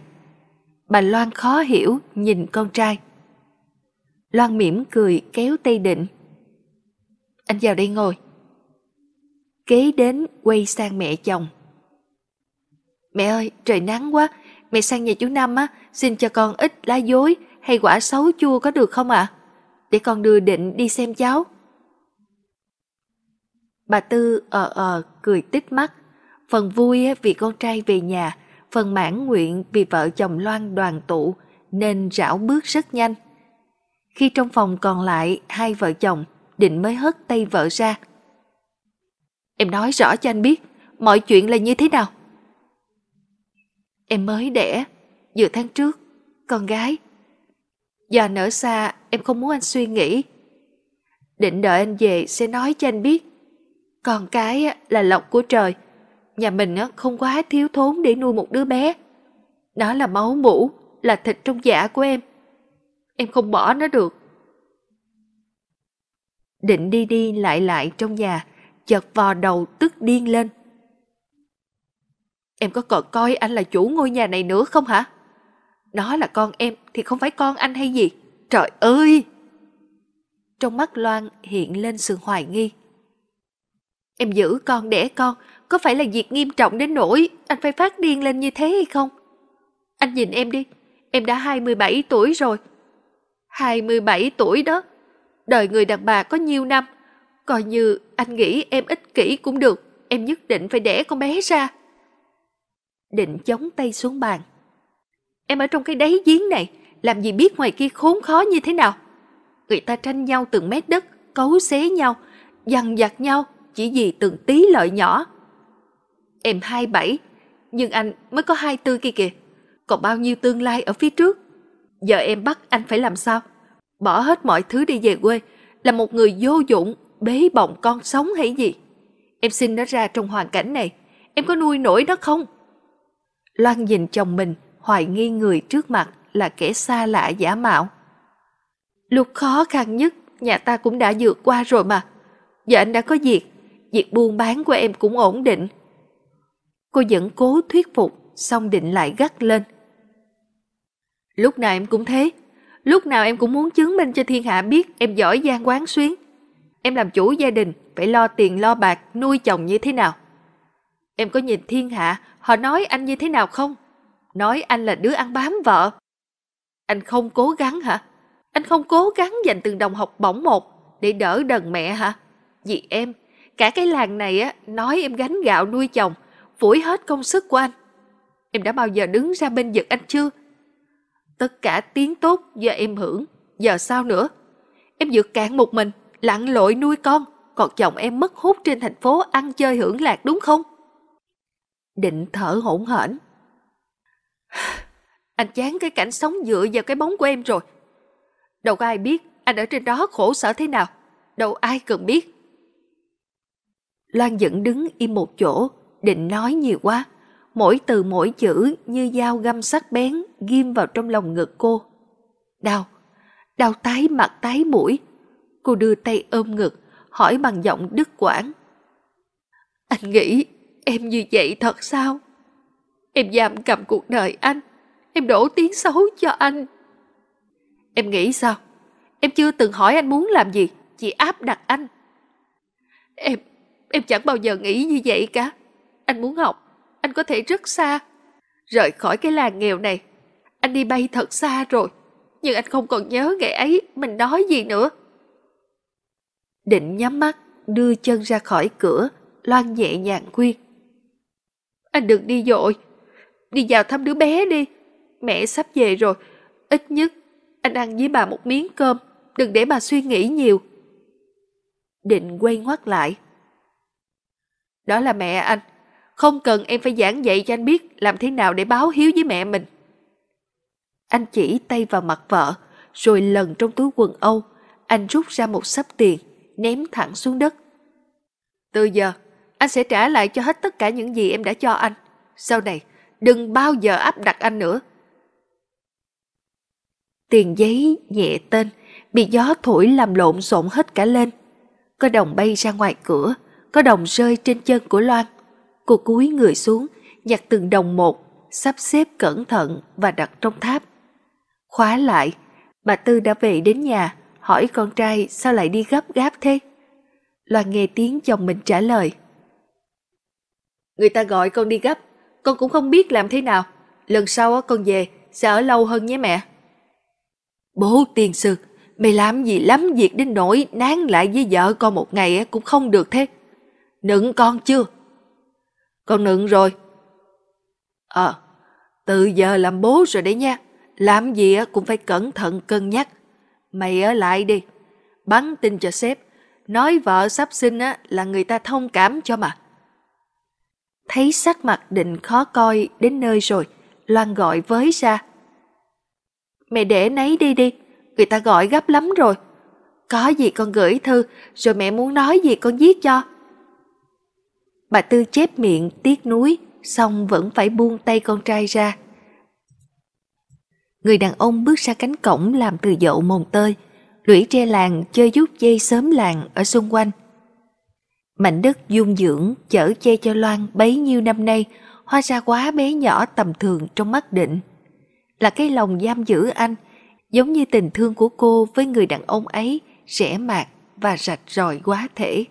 Bà Loan khó hiểu nhìn con trai. Loan mỉm cười kéo tay định. Anh vào đây ngồi. Kế đến quay sang mẹ chồng. Mẹ ơi, trời nắng quá, mẹ sang nhà chú Năm á, xin cho con ít lá dối hay quả xấu chua có được không ạ? À? Để con đưa định đi xem cháu. Bà Tư ờ ờ cười tít mắt, phần vui vì con trai về nhà phần mãn nguyện vì vợ chồng Loan đoàn tụ nên rảo bước rất nhanh. Khi trong phòng còn lại hai vợ chồng, định mới hất tay vợ ra. Em nói rõ cho anh biết, mọi chuyện là như thế nào. Em mới đẻ, giữa tháng trước, con gái. Giờ nở xa, em không muốn anh suy nghĩ. Định đợi anh về sẽ nói cho anh biết. Còn cái là lộc của trời – nhà mình không quá thiếu thốn để nuôi một đứa bé. Nó là máu mũ, là thịt trong dạ của em. Em không bỏ nó được. Định đi đi lại lại trong nhà, chợt vò đầu tức điên lên. Em có còn coi anh là chủ ngôi nhà này nữa không hả? Nó là con em thì không phải con anh hay gì. Trời ơi! Trong mắt Loan hiện lên sự hoài nghi. Em giữ con đẻ con có phải là việc nghiêm trọng đến nỗi anh phải phát điên lên như thế hay không? Anh nhìn em đi, em đã 27 tuổi rồi. 27 tuổi đó, đời người đàn bà có nhiêu năm, coi như anh nghĩ em ích kỷ cũng được, em nhất định phải đẻ con bé ra. Định chống tay xuống bàn. Em ở trong cái đáy giếng này, làm gì biết ngoài kia khốn khó như thế nào. Người ta tranh nhau từng mét đất, cấu xé nhau, dằn vặt nhau chỉ vì từng tí lợi nhỏ. Em 27, nhưng anh mới có 24 kia kìa. Còn bao nhiêu tương lai ở phía trước? Giờ em bắt anh phải làm sao? Bỏ hết mọi thứ đi về quê, là một người vô dụng, bế bồng con sống hay gì? Em xin nó ra trong hoàn cảnh này, em có nuôi nổi nó không? Loan nhìn chồng mình, hoài nghi người trước mặt là kẻ xa lạ giả mạo. Lúc khó khăn nhất, nhà ta cũng đã vượt qua rồi mà. Giờ anh đã có việc, việc buôn bán của em cũng ổn định, Cô vẫn cố thuyết phục, xong định lại gắt lên. Lúc nào em cũng thế, lúc nào em cũng muốn chứng minh cho thiên hạ biết em giỏi giang quán xuyến. Em làm chủ gia đình, phải lo tiền lo bạc, nuôi chồng như thế nào. Em có nhìn thiên hạ, họ nói anh như thế nào không? Nói anh là đứa ăn bám vợ. Anh không cố gắng hả? Anh không cố gắng dành từng đồng học bổng một để đỡ đần mẹ hả? Vì em, cả cái làng này á nói em gánh gạo nuôi chồng, phủi hết công sức của anh. Em đã bao giờ đứng ra bên giật anh chưa? Tất cả tiếng tốt do em hưởng, giờ sao nữa? Em dự cạn một mình, lặn lội nuôi con, còn chồng em mất hút trên thành phố ăn chơi hưởng lạc đúng không? Định thở hỗn hển. Anh chán cái cảnh sống dựa vào cái bóng của em rồi. Đâu có ai biết anh ở trên đó khổ sở thế nào. Đâu ai cần biết. Loan vẫn đứng im một chỗ, định nói nhiều quá. Mỗi từ mỗi chữ như dao găm sắc bén ghim vào trong lòng ngực cô. Đau, đau tái mặt tái mũi. Cô đưa tay ôm ngực, hỏi bằng giọng đứt quãng. Anh nghĩ em như vậy thật sao? Em giam cầm cuộc đời anh, em đổ tiếng xấu cho anh. Em nghĩ sao? Em chưa từng hỏi anh muốn làm gì, chỉ áp đặt anh. Em, em chẳng bao giờ nghĩ như vậy cả. Anh muốn học, anh có thể rất xa, rời khỏi cái làng nghèo này. Anh đi bay thật xa rồi, nhưng anh không còn nhớ ngày ấy mình nói gì nữa. Định nhắm mắt, đưa chân ra khỏi cửa, Loan nhẹ nhàng khuyên. Anh đừng đi dội, đi vào thăm đứa bé đi. Mẹ sắp về rồi, ít nhất anh ăn với bà một miếng cơm, đừng để bà suy nghĩ nhiều. Định quay ngoắt lại. Đó là mẹ anh, không cần em phải giảng dạy cho anh biết làm thế nào để báo hiếu với mẹ mình. Anh chỉ tay vào mặt vợ, rồi lần trong túi quần Âu, anh rút ra một sấp tiền, ném thẳng xuống đất. Từ giờ, anh sẽ trả lại cho hết tất cả những gì em đã cho anh. Sau này, đừng bao giờ áp đặt anh nữa. Tiền giấy nhẹ tên, bị gió thổi làm lộn xộn hết cả lên. Có đồng bay ra ngoài cửa, có đồng rơi trên chân của Loan. Cô cúi người xuống, nhặt từng đồng một, sắp xếp cẩn thận và đặt trong tháp. Khóa lại, bà Tư đã về đến nhà, hỏi con trai sao lại đi gấp gáp thế. Loan nghe tiếng chồng mình trả lời. Người ta gọi con đi gấp, con cũng không biết làm thế nào. Lần sau con về, sẽ ở lâu hơn nhé mẹ. Bố tiền sư, mày làm gì lắm việc đến nỗi nán lại với vợ con một ngày cũng không được thế. Nựng con chưa? Con nựng rồi. Ờ, từ giờ làm bố rồi đấy nha. Làm gì cũng phải cẩn thận cân nhắc. Mày ở lại đi. Bắn tin cho sếp. Nói vợ sắp sinh là người ta thông cảm cho mà. Thấy sắc mặt định khó coi đến nơi rồi. Loan gọi với ra. Mẹ để nấy đi đi. Người ta gọi gấp lắm rồi. Có gì con gửi thư, rồi mẹ muốn nói gì con viết cho. Bà Tư chép miệng tiếc nuối, xong vẫn phải buông tay con trai ra. Người đàn ông bước ra cánh cổng làm từ dậu mồng tơi, lũy tre làng chơi giúp dây sớm làng ở xung quanh. Mảnh đất dung dưỡng chở che cho Loan bấy nhiêu năm nay hoa ra quá bé nhỏ tầm thường trong mắt định. Là cái lòng giam giữ anh, giống như tình thương của cô với người đàn ông ấy rẻ mạt và rạch ròi quá thể.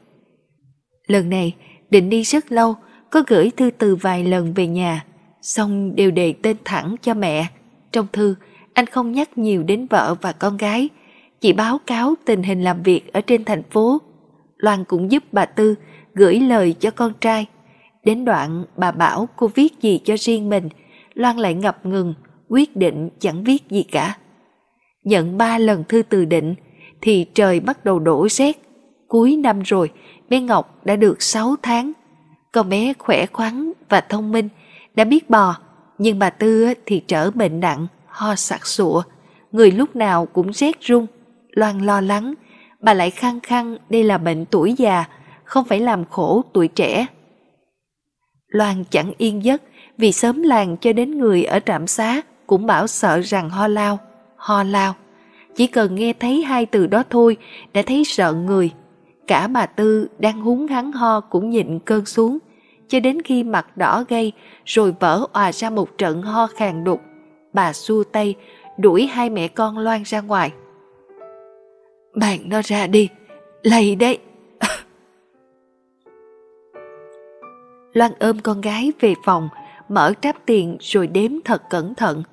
Lần này, định đi rất lâu, có gửi thư từ vài lần về nhà, xong đều đề tên thẳng cho mẹ. Trong thư, anh không nhắc nhiều đến vợ và con gái, chỉ báo cáo tình hình làm việc ở trên thành phố. Loan cũng giúp bà Tư gửi lời cho con trai. Đến đoạn bà bảo cô viết gì cho riêng mình, Loan lại ngập ngừng, quyết định chẳng viết gì cả. Nhận ba lần thư từ định, thì trời bắt đầu đổ rét. Cuối năm rồi, bé Ngọc đã được 6 tháng. Con bé khỏe khoắn và thông minh, đã biết bò, nhưng bà Tư thì trở bệnh nặng, ho sặc sụa, người lúc nào cũng rét run, loan lo lắng. Bà lại khăng khăng đây là bệnh tuổi già, không phải làm khổ tuổi trẻ. Loan chẳng yên giấc vì sớm làng cho đến người ở trạm xá cũng bảo sợ rằng ho lao, ho lao. Chỉ cần nghe thấy hai từ đó thôi đã thấy sợ người. Cả bà Tư đang húng hắn ho cũng nhịn cơn xuống, cho đến khi mặt đỏ gây rồi vỡ òa ra một trận ho khàn đục. Bà xua tay, đuổi hai mẹ con loan ra ngoài. Bạn nó ra đi, lầy đấy. loan ôm con gái về phòng, mở tráp tiền rồi đếm thật cẩn thận.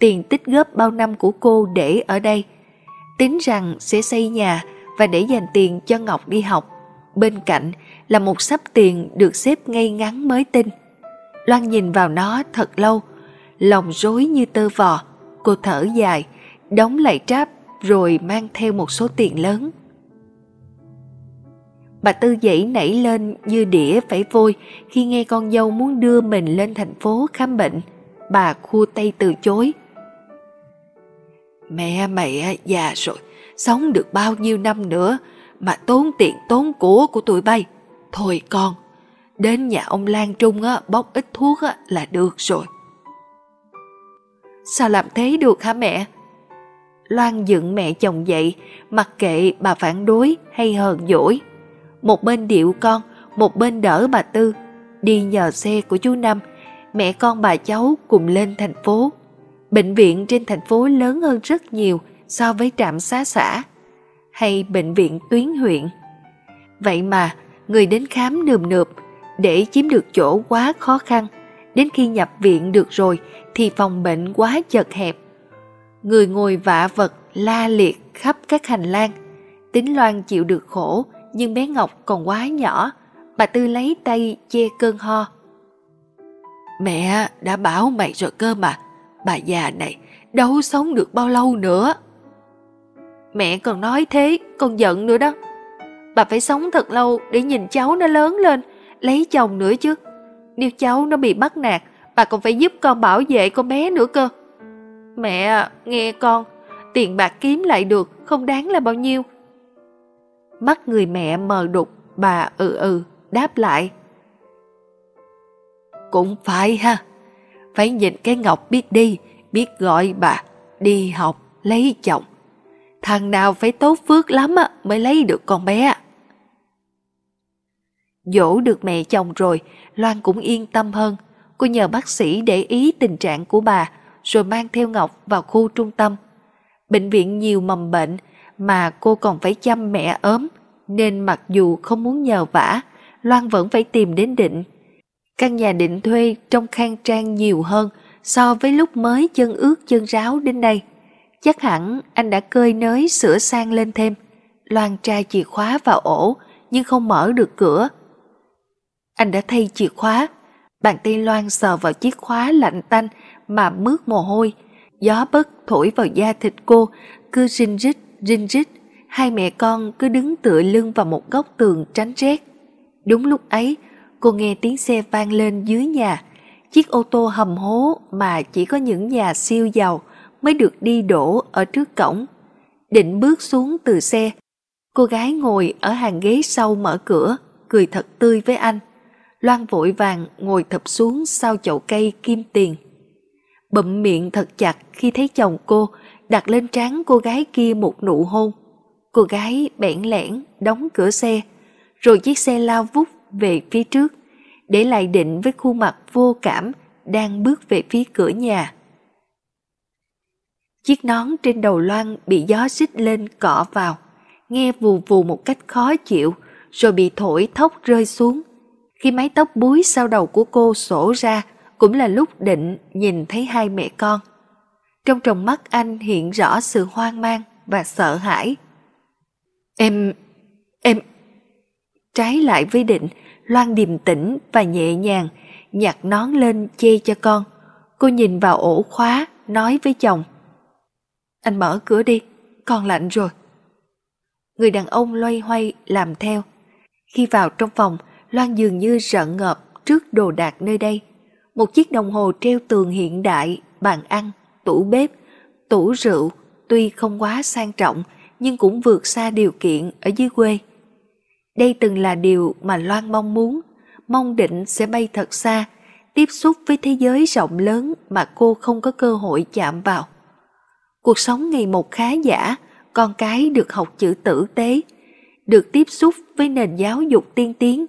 Tiền tích góp bao năm của cô để ở đây. Tính rằng sẽ xây nhà, và để dành tiền cho Ngọc đi học. Bên cạnh là một sắp tiền được xếp ngay ngắn mới tinh. Loan nhìn vào nó thật lâu, lòng rối như tơ vò. Cô thở dài, đóng lại tráp rồi mang theo một số tiền lớn. Bà Tư dậy nảy lên như đĩa phải vôi khi nghe con dâu muốn đưa mình lên thành phố khám bệnh. Bà khu tay từ chối. Mẹ mày già rồi, sống được bao nhiêu năm nữa mà tốn tiền tốn của của tụi bay. Thôi con, đến nhà ông Lan Trung á, bóc ít thuốc á, là được rồi. Sao làm thế được hả mẹ? Loan dựng mẹ chồng dậy, mặc kệ bà phản đối hay hờn dỗi. Một bên điệu con, một bên đỡ bà Tư. Đi nhờ xe của chú Năm, mẹ con bà cháu cùng lên thành phố. Bệnh viện trên thành phố lớn hơn rất nhiều – so với trạm xá xã hay bệnh viện tuyến huyện. Vậy mà, người đến khám nườm nượp để chiếm được chỗ quá khó khăn. Đến khi nhập viện được rồi thì phòng bệnh quá chật hẹp. Người ngồi vạ vật la liệt khắp các hành lang. Tính Loan chịu được khổ nhưng bé Ngọc còn quá nhỏ. Bà Tư lấy tay che cơn ho. Mẹ đã bảo mày rồi cơ mà. Bà già này đâu sống được bao lâu nữa. Mẹ còn nói thế, còn giận nữa đó. Bà phải sống thật lâu để nhìn cháu nó lớn lên, lấy chồng nữa chứ. Nếu cháu nó bị bắt nạt, bà còn phải giúp con bảo vệ con bé nữa cơ. Mẹ, à, nghe con, tiền bạc kiếm lại được, không đáng là bao nhiêu. Mắt người mẹ mờ đục, bà ừ ừ, đáp lại. Cũng phải ha, phải nhìn cái Ngọc biết đi, biết gọi bà, đi học, lấy chồng thằng nào phải tốt phước lắm mới lấy được con bé. Dỗ được mẹ chồng rồi, Loan cũng yên tâm hơn. Cô nhờ bác sĩ để ý tình trạng của bà, rồi mang theo Ngọc vào khu trung tâm. Bệnh viện nhiều mầm bệnh, mà cô còn phải chăm mẹ ốm, nên mặc dù không muốn nhờ vả, Loan vẫn phải tìm đến định. Căn nhà định thuê trong khang trang nhiều hơn so với lúc mới chân ướt chân ráo đến đây chắc hẳn anh đã cơi nới sửa sang lên thêm, loan tra chìa khóa vào ổ nhưng không mở được cửa. Anh đã thay chìa khóa, bàn tay loan sờ vào chiếc khóa lạnh tanh mà mướt mồ hôi, gió bất thổi vào da thịt cô, cứ rinh rít, rinh rít, hai mẹ con cứ đứng tựa lưng vào một góc tường tránh rét. Đúng lúc ấy, cô nghe tiếng xe vang lên dưới nhà, chiếc ô tô hầm hố mà chỉ có những nhà siêu giàu mới được đi đổ ở trước cổng. Định bước xuống từ xe, cô gái ngồi ở hàng ghế sau mở cửa, cười thật tươi với anh. Loan vội vàng ngồi thập xuống sau chậu cây kim tiền. Bậm miệng thật chặt khi thấy chồng cô đặt lên trán cô gái kia một nụ hôn. Cô gái bẽn lẽn đóng cửa xe, rồi chiếc xe lao vút về phía trước, để lại định với khuôn mặt vô cảm đang bước về phía cửa nhà. Chiếc nón trên đầu Loan bị gió xích lên cọ vào, nghe vù vù một cách khó chịu, rồi bị thổi thốc rơi xuống. Khi mái tóc búi sau đầu của cô sổ ra, cũng là lúc định nhìn thấy hai mẹ con. Trong tròng mắt anh hiện rõ sự hoang mang và sợ hãi. Em... em... Trái lại với định, Loan điềm tĩnh và nhẹ nhàng, nhặt nón lên che cho con. Cô nhìn vào ổ khóa, nói với chồng anh mở cửa đi, con lạnh rồi. Người đàn ông loay hoay làm theo. Khi vào trong phòng, Loan dường như sợ ngợp trước đồ đạc nơi đây. Một chiếc đồng hồ treo tường hiện đại, bàn ăn, tủ bếp, tủ rượu, tuy không quá sang trọng nhưng cũng vượt xa điều kiện ở dưới quê. Đây từng là điều mà Loan mong muốn, mong định sẽ bay thật xa, tiếp xúc với thế giới rộng lớn mà cô không có cơ hội chạm vào cuộc sống ngày một khá giả, con cái được học chữ tử tế, được tiếp xúc với nền giáo dục tiên tiến.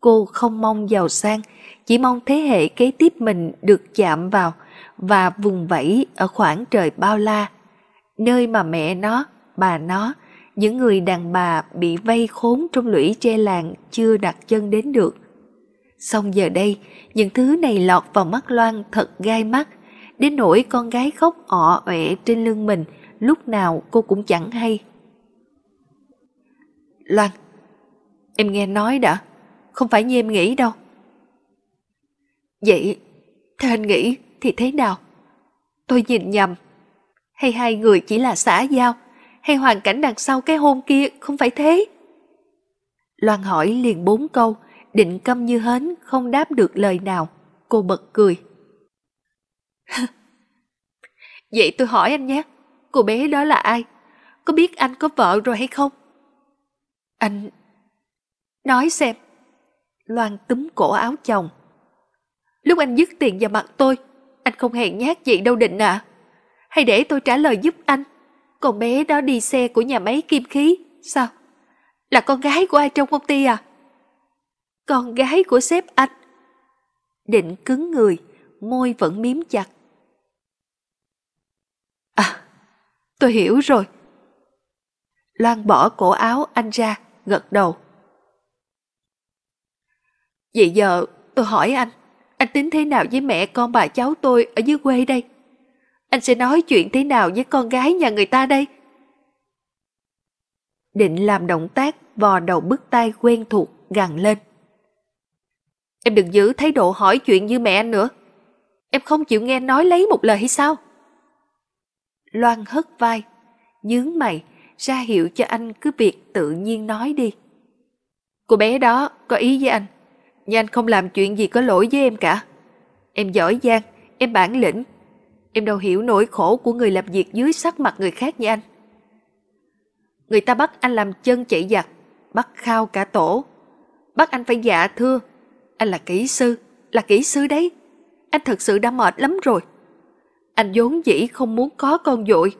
Cô không mong giàu sang, chỉ mong thế hệ kế tiếp mình được chạm vào và vùng vẫy ở khoảng trời bao la, nơi mà mẹ nó, bà nó, những người đàn bà bị vây khốn trong lũy tre làng chưa đặt chân đến được. Xong giờ đây, những thứ này lọt vào mắt Loan thật gai mắt, đến nỗi con gái khóc ọ ọe trên lưng mình, lúc nào cô cũng chẳng hay. Loan, em nghe nói đã, không phải như em nghĩ đâu. Vậy, theo anh nghĩ thì thế nào? Tôi nhìn nhầm, hay hai người chỉ là xã giao, hay hoàn cảnh đằng sau cái hôn kia không phải thế? Loan hỏi liền bốn câu, định câm như hến không đáp được lời nào, cô bật cười. Vậy tôi hỏi anh nhé, cô bé đó là ai? Có biết anh có vợ rồi hay không? Anh... Nói xem. Loan túm cổ áo chồng. Lúc anh dứt tiền vào mặt tôi, anh không hẹn nhát vậy đâu định à? Hay để tôi trả lời giúp anh? Con bé đó đi xe của nhà máy kim khí, sao? Là con gái của ai trong công ty à? Con gái của sếp anh. Định cứng người, môi vẫn miếm chặt tôi hiểu rồi. Loan bỏ cổ áo anh ra, gật đầu. Vậy giờ tôi hỏi anh, anh tính thế nào với mẹ con bà cháu tôi ở dưới quê đây? Anh sẽ nói chuyện thế nào với con gái nhà người ta đây? Định làm động tác vò đầu bức tay quen thuộc gằn lên. Em đừng giữ thái độ hỏi chuyện như mẹ anh nữa. Em không chịu nghe nói lấy một lời hay sao? Loan hất vai, nhướng mày, ra hiệu cho anh cứ việc tự nhiên nói đi. Cô bé đó có ý với anh, nhưng anh không làm chuyện gì có lỗi với em cả. Em giỏi giang, em bản lĩnh, em đâu hiểu nỗi khổ của người làm việc dưới sắc mặt người khác như anh. Người ta bắt anh làm chân chạy giặt, bắt khao cả tổ, bắt anh phải dạ thưa. Anh là kỹ sư, là kỹ sư đấy. Anh thật sự đã mệt lắm rồi. Anh vốn dĩ không muốn có con dội.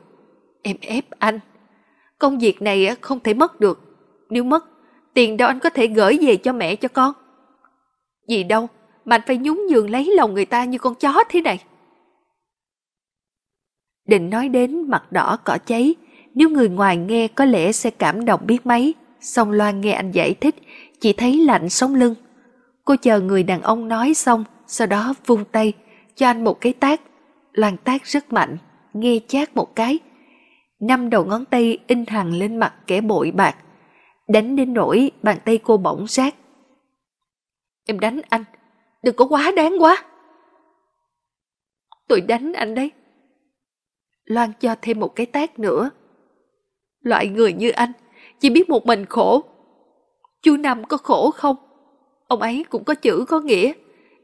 Em ép anh. Công việc này không thể mất được. Nếu mất, tiền đâu anh có thể gửi về cho mẹ cho con. Gì đâu mà anh phải nhún nhường lấy lòng người ta như con chó thế này. Định nói đến mặt đỏ cỏ cháy, nếu người ngoài nghe có lẽ sẽ cảm động biết mấy. Xong Loan nghe anh giải thích, chỉ thấy lạnh sống lưng. Cô chờ người đàn ông nói xong, sau đó vung tay, cho anh một cái tát loan tác rất mạnh, nghe chát một cái. Năm đầu ngón tay in thẳng lên mặt kẻ bội bạc, đánh đến nỗi bàn tay cô bỗng sát. Em đánh anh, đừng có quá đáng quá. Tôi đánh anh đấy. Loan cho thêm một cái tác nữa. Loại người như anh, chỉ biết một mình khổ. Chú Năm có khổ không? Ông ấy cũng có chữ có nghĩa,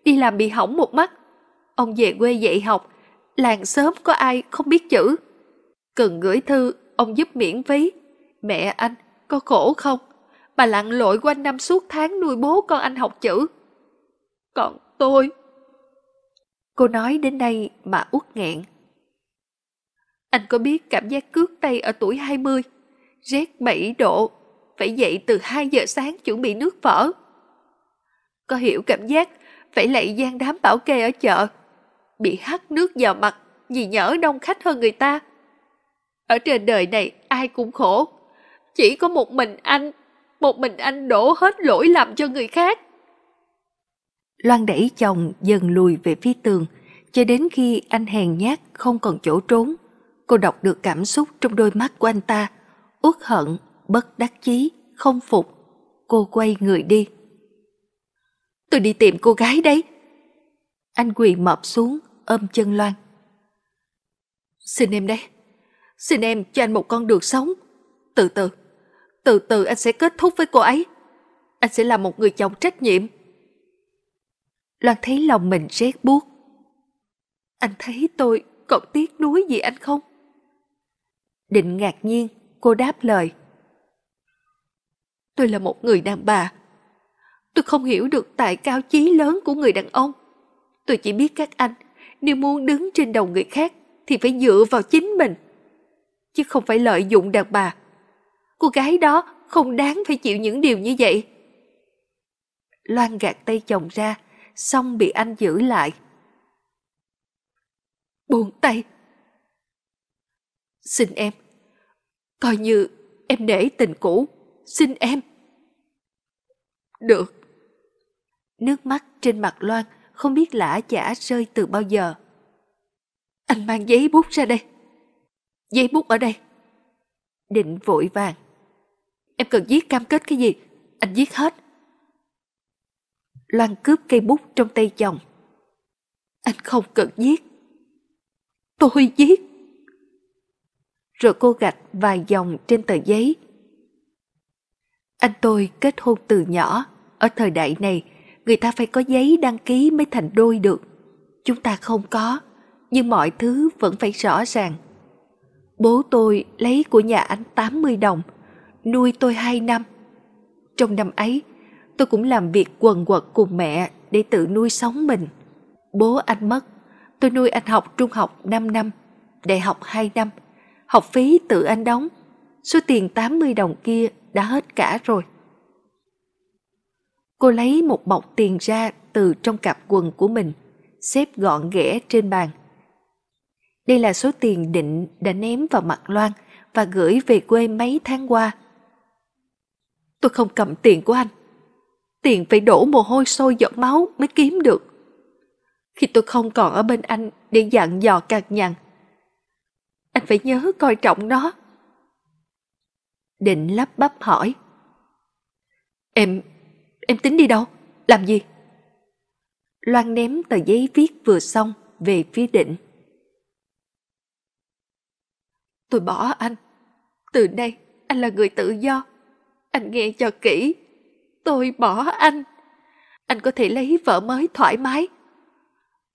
đi làm bị hỏng một mắt. Ông về quê dạy học, làng xóm có ai không biết chữ. Cần gửi thư, ông giúp miễn phí. Mẹ anh, có khổ không? Bà lặn lội quanh năm suốt tháng nuôi bố con anh học chữ. Còn tôi... Cô nói đến đây mà út nghẹn. Anh có biết cảm giác cướp tay ở tuổi 20, rét 7 độ, phải dậy từ 2 giờ sáng chuẩn bị nước phở. Có hiểu cảm giác phải lạy gian đám bảo kê ở chợ, bị hắt nước vào mặt vì nhỡ đông khách hơn người ta. Ở trên đời này ai cũng khổ, chỉ có một mình anh, một mình anh đổ hết lỗi làm cho người khác. Loan đẩy chồng dần lùi về phía tường, cho đến khi anh hèn nhát không còn chỗ trốn. Cô đọc được cảm xúc trong đôi mắt của anh ta, uất hận, bất đắc chí, không phục. Cô quay người đi. Tôi đi tìm cô gái đấy, anh quỳ mập xuống, ôm chân Loan. Xin em đấy, xin em cho anh một con đường sống. Từ từ, từ từ anh sẽ kết thúc với cô ấy. Anh sẽ là một người chồng trách nhiệm. Loan thấy lòng mình rét buốt. Anh thấy tôi còn tiếc nuối gì anh không? Định ngạc nhiên, cô đáp lời. Tôi là một người đàn bà. Tôi không hiểu được tại cao chí lớn của người đàn ông. Tôi chỉ biết các anh, nếu muốn đứng trên đầu người khác thì phải dựa vào chính mình, chứ không phải lợi dụng đàn bà. Cô gái đó không đáng phải chịu những điều như vậy. Loan gạt tay chồng ra, xong bị anh giữ lại. buông tay. Xin em, coi như em để tình cũ, xin em. Được. Nước mắt trên mặt Loan không biết lã chả rơi từ bao giờ. Anh mang giấy bút ra đây. Giấy bút ở đây. Định vội vàng. Em cần viết cam kết cái gì? Anh viết hết. Loan cướp cây bút trong tay chồng. Anh không cần viết. Tôi viết. Rồi cô gạch vài dòng trên tờ giấy. Anh tôi kết hôn từ nhỏ, ở thời đại này người ta phải có giấy đăng ký mới thành đôi được. Chúng ta không có, nhưng mọi thứ vẫn phải rõ ràng. Bố tôi lấy của nhà anh 80 đồng, nuôi tôi 2 năm. Trong năm ấy, tôi cũng làm việc quần quật cùng mẹ để tự nuôi sống mình. Bố anh mất, tôi nuôi anh học trung học 5 năm, đại học 2 năm, học phí tự anh đóng. Số tiền 80 đồng kia đã hết cả rồi. Cô lấy một bọc tiền ra từ trong cặp quần của mình, xếp gọn ghẽ trên bàn. Đây là số tiền định đã ném vào mặt Loan và gửi về quê mấy tháng qua. Tôi không cầm tiền của anh. Tiền phải đổ mồ hôi sôi giọt máu mới kiếm được. Khi tôi không còn ở bên anh để dặn dò cằn nhằn, anh phải nhớ coi trọng nó. Định lắp bắp hỏi. Em Em tính đi đâu? Làm gì? Loan ném tờ giấy viết vừa xong về phía định. Tôi bỏ anh. Từ đây anh là người tự do. Anh nghe cho kỹ. Tôi bỏ anh. Anh có thể lấy vợ mới thoải mái.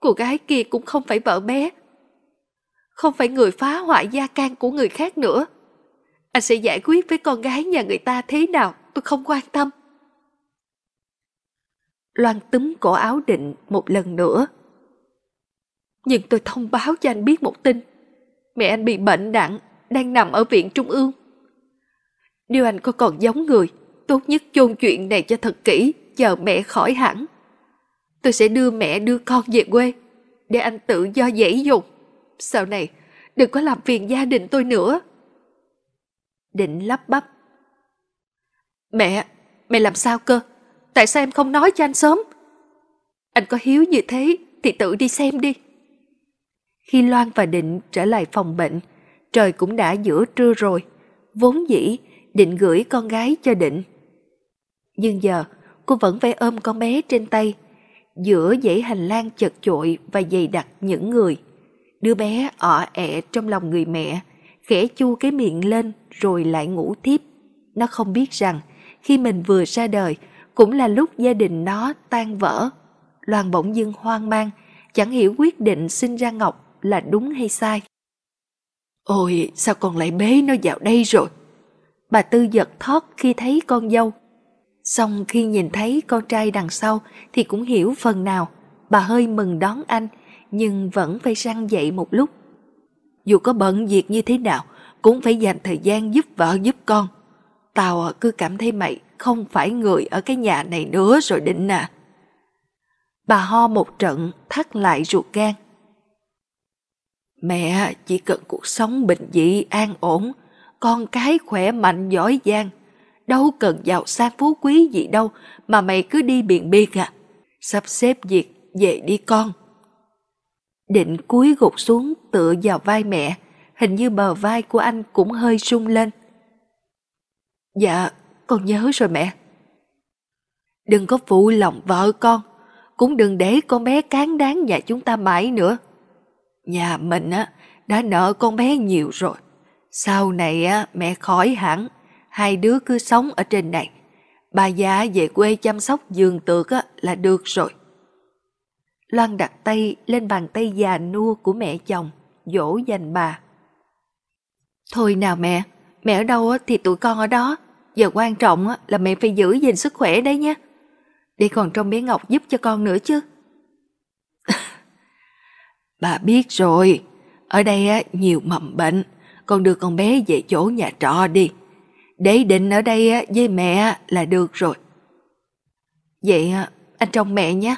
Cô gái kia cũng không phải vợ bé. Không phải người phá hoại gia can của người khác nữa. Anh sẽ giải quyết với con gái nhà người ta thế nào tôi không quan tâm loan túm cổ áo định một lần nữa. Nhưng tôi thông báo cho anh biết một tin. Mẹ anh bị bệnh nặng, đang nằm ở viện trung ương. Nếu anh có còn giống người, tốt nhất chôn chuyện này cho thật kỹ, chờ mẹ khỏi hẳn. Tôi sẽ đưa mẹ đưa con về quê, để anh tự do dễ dùng. Sau này, đừng có làm phiền gia đình tôi nữa. Định lắp bắp. Mẹ, mẹ làm sao cơ? Tại sao em không nói cho anh sớm? Anh có hiếu như thế thì tự đi xem đi. Khi Loan và Định trở lại phòng bệnh, trời cũng đã giữa trưa rồi. Vốn dĩ, Định gửi con gái cho Định. Nhưng giờ, cô vẫn phải ôm con bé trên tay, giữa dãy hành lang chật chội và dày đặc những người. Đứa bé ọ ẹ trong lòng người mẹ, khẽ chu cái miệng lên rồi lại ngủ tiếp. Nó không biết rằng, khi mình vừa ra đời, cũng là lúc gia đình nó tan vỡ. Loan bỗng dưng hoang mang, chẳng hiểu quyết định sinh ra Ngọc là đúng hay sai. Ôi, sao con lại bế nó vào đây rồi? Bà Tư giật thót khi thấy con dâu. Xong khi nhìn thấy con trai đằng sau thì cũng hiểu phần nào. Bà hơi mừng đón anh, nhưng vẫn phải răng dậy một lúc. Dù có bận việc như thế nào, cũng phải dành thời gian giúp vợ giúp con. Tao à, cứ cảm thấy mày không phải người ở cái nhà này nữa rồi định à. Bà ho một trận, thắt lại ruột gan. Mẹ chỉ cần cuộc sống bình dị, an ổn, con cái khỏe mạnh, giỏi giang. Đâu cần giàu sang phú quý gì đâu mà mày cứ đi biện biệt à. Sắp xếp việc, về đi con. Định cúi gục xuống tựa vào vai mẹ, hình như bờ vai của anh cũng hơi sung lên. Dạ, con nhớ rồi mẹ. Đừng có phụ lòng vợ con, cũng đừng để con bé cán đáng nhà chúng ta mãi nữa. Nhà mình á đã nợ con bé nhiều rồi. Sau này á mẹ khỏi hẳn, hai đứa cứ sống ở trên này. Bà già về quê chăm sóc giường tược á là được rồi. Loan đặt tay lên bàn tay già nua của mẹ chồng, dỗ dành bà. Thôi nào mẹ, mẹ ở đâu thì tụi con ở đó. Giờ quan trọng là mẹ phải giữ gìn sức khỏe đấy nhé. Để còn trong bé Ngọc giúp cho con nữa chứ. bà biết rồi, ở đây á nhiều mầm bệnh, con đưa con bé về chỗ nhà trọ đi. Để định ở đây á với mẹ là được rồi. Vậy anh trông mẹ nhé.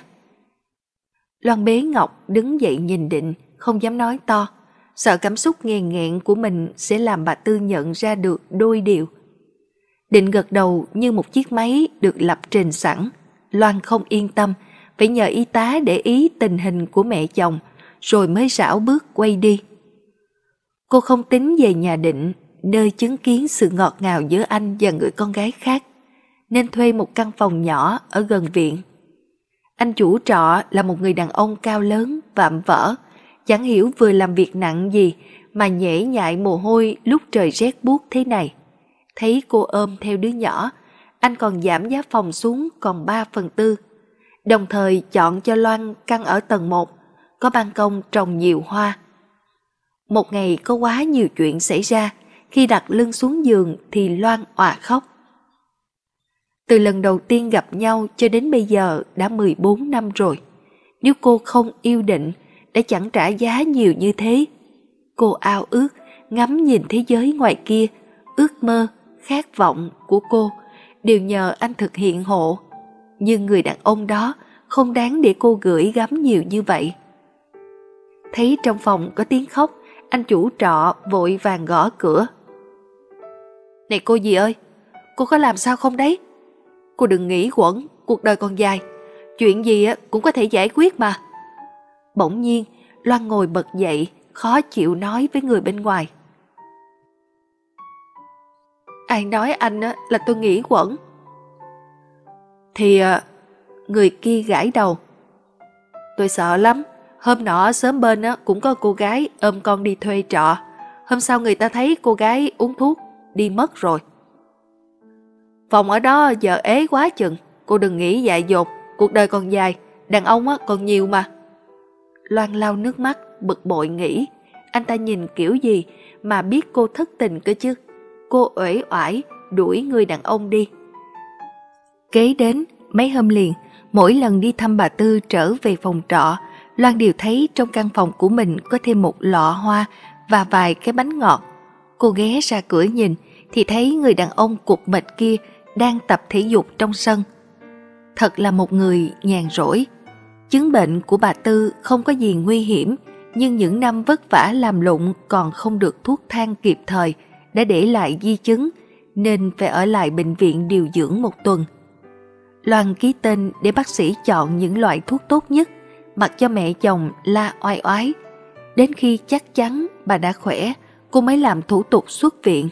Loan bế Ngọc đứng dậy nhìn định, không dám nói to. Sợ cảm xúc nghèn nghẹn của mình sẽ làm bà Tư nhận ra được đôi điều – Định gật đầu như một chiếc máy được lập trình sẵn. Loan không yên tâm, phải nhờ y tá để ý tình hình của mẹ chồng, rồi mới rảo bước quay đi. Cô không tính về nhà định, nơi chứng kiến sự ngọt ngào giữa anh và người con gái khác, nên thuê một căn phòng nhỏ ở gần viện. Anh chủ trọ là một người đàn ông cao lớn, vạm vỡ, chẳng hiểu vừa làm việc nặng gì mà nhễ nhại mồ hôi lúc trời rét buốt thế này thấy cô ôm theo đứa nhỏ, anh còn giảm giá phòng xuống còn 3 phần tư. Đồng thời chọn cho Loan căn ở tầng 1, có ban công trồng nhiều hoa. Một ngày có quá nhiều chuyện xảy ra, khi đặt lưng xuống giường thì Loan òa khóc. Từ lần đầu tiên gặp nhau cho đến bây giờ đã 14 năm rồi. Nếu cô không yêu định, đã chẳng trả giá nhiều như thế. Cô ao ước, ngắm nhìn thế giới ngoài kia, ước mơ khát vọng của cô đều nhờ anh thực hiện hộ. Nhưng người đàn ông đó không đáng để cô gửi gắm nhiều như vậy. Thấy trong phòng có tiếng khóc, anh chủ trọ vội vàng gõ cửa. Này cô gì ơi, cô có làm sao không đấy? Cô đừng nghĩ quẩn, cuộc đời còn dài. Chuyện gì cũng có thể giải quyết mà. Bỗng nhiên, Loan ngồi bật dậy, khó chịu nói với người bên ngoài ai nói anh là tôi nghĩ quẩn thì ờ, người kia gãi đầu tôi sợ lắm hôm nọ sớm bên cũng có cô gái ôm con đi thuê trọ hôm sau người ta thấy cô gái uống thuốc đi mất rồi phòng ở đó giờ ế quá chừng cô đừng nghĩ dại dột cuộc đời còn dài đàn ông còn nhiều mà loan lau nước mắt bực bội nghĩ anh ta nhìn kiểu gì mà biết cô thất tình cơ chứ cô uể oải đuổi người đàn ông đi. Kế đến, mấy hôm liền, mỗi lần đi thăm bà Tư trở về phòng trọ, Loan đều thấy trong căn phòng của mình có thêm một lọ hoa và vài cái bánh ngọt. Cô ghé ra cửa nhìn thì thấy người đàn ông cục mệt kia đang tập thể dục trong sân. Thật là một người nhàn rỗi. Chứng bệnh của bà Tư không có gì nguy hiểm, nhưng những năm vất vả làm lụng còn không được thuốc thang kịp thời – đã để lại di chứng nên phải ở lại bệnh viện điều dưỡng một tuần. Loan ký tên để bác sĩ chọn những loại thuốc tốt nhất mặc cho mẹ chồng la oai oái. Đến khi chắc chắn bà đã khỏe, cô mới làm thủ tục xuất viện.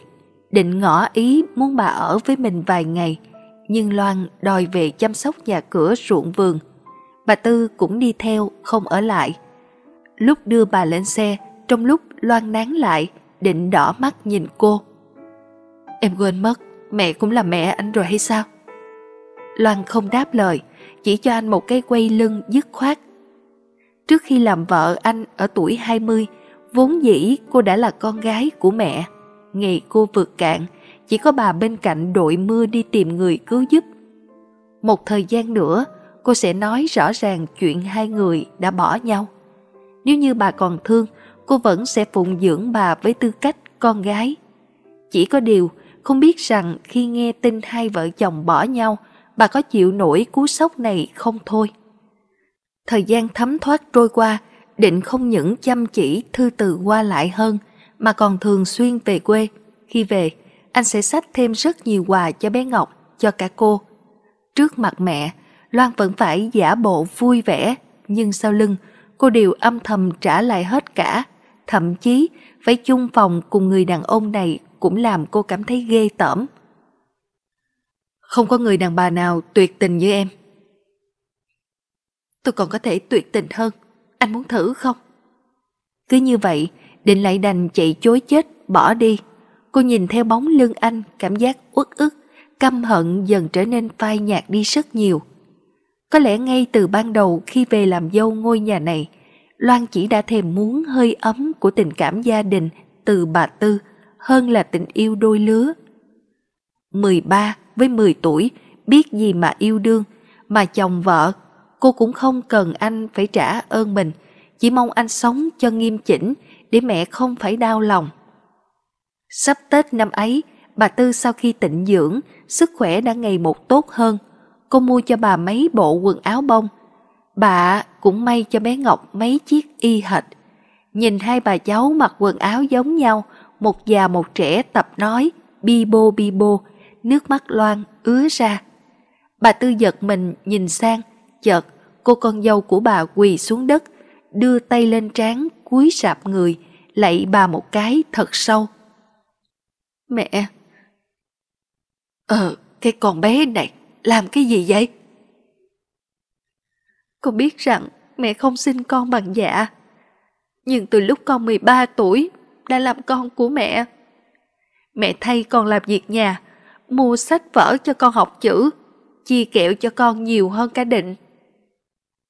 Định ngỏ ý muốn bà ở với mình vài ngày, nhưng Loan đòi về chăm sóc nhà cửa ruộng vườn. Bà Tư cũng đi theo, không ở lại. Lúc đưa bà lên xe, trong lúc Loan nán lại, định đỏ mắt nhìn cô. Em quên mất, mẹ cũng là mẹ anh rồi hay sao? Loan không đáp lời, chỉ cho anh một cái quay lưng dứt khoát. Trước khi làm vợ anh ở tuổi 20, vốn dĩ cô đã là con gái của mẹ. Ngày cô vượt cạn, chỉ có bà bên cạnh đội mưa đi tìm người cứu giúp. Một thời gian nữa, cô sẽ nói rõ ràng chuyện hai người đã bỏ nhau. Nếu như bà còn thương, cô vẫn sẽ phụng dưỡng bà với tư cách con gái. Chỉ có điều, không biết rằng khi nghe tin hai vợ chồng bỏ nhau, bà có chịu nổi cú sốc này không thôi. Thời gian thấm thoát trôi qua, định không những chăm chỉ thư từ qua lại hơn, mà còn thường xuyên về quê. Khi về, anh sẽ sách thêm rất nhiều quà cho bé Ngọc, cho cả cô. Trước mặt mẹ, Loan vẫn phải giả bộ vui vẻ, nhưng sau lưng, cô đều âm thầm trả lại hết cả thậm chí phải chung phòng cùng người đàn ông này cũng làm cô cảm thấy ghê tởm. Không có người đàn bà nào tuyệt tình như em. Tôi còn có thể tuyệt tình hơn, anh muốn thử không? Cứ như vậy, định lại đành chạy chối chết, bỏ đi. Cô nhìn theo bóng lưng anh, cảm giác uất ức, căm hận dần trở nên phai nhạt đi rất nhiều. Có lẽ ngay từ ban đầu khi về làm dâu ngôi nhà này, Loan chỉ đã thèm muốn hơi ấm của tình cảm gia đình từ bà Tư hơn là tình yêu đôi lứa. 13 với 10 tuổi, biết gì mà yêu đương, mà chồng vợ, cô cũng không cần anh phải trả ơn mình, chỉ mong anh sống cho nghiêm chỉnh để mẹ không phải đau lòng. Sắp Tết năm ấy, bà Tư sau khi tịnh dưỡng, sức khỏe đã ngày một tốt hơn. Cô mua cho bà mấy bộ quần áo bông, Bà cũng may cho bé Ngọc mấy chiếc y hệt. Nhìn hai bà cháu mặc quần áo giống nhau, một già một trẻ tập nói, bi bô bi bô, nước mắt loan ứa ra. Bà Tư giật mình nhìn sang, chợt cô con dâu của bà quỳ xuống đất, đưa tay lên trán cúi sạp người, lạy bà một cái thật sâu. Mẹ! Ờ, cái con bé này làm cái gì vậy? Con biết rằng mẹ không sinh con bằng dạ. Nhưng từ lúc con 13 tuổi đã làm con của mẹ. Mẹ thay con làm việc nhà, mua sách vở cho con học chữ, chia kẹo cho con nhiều hơn cả định.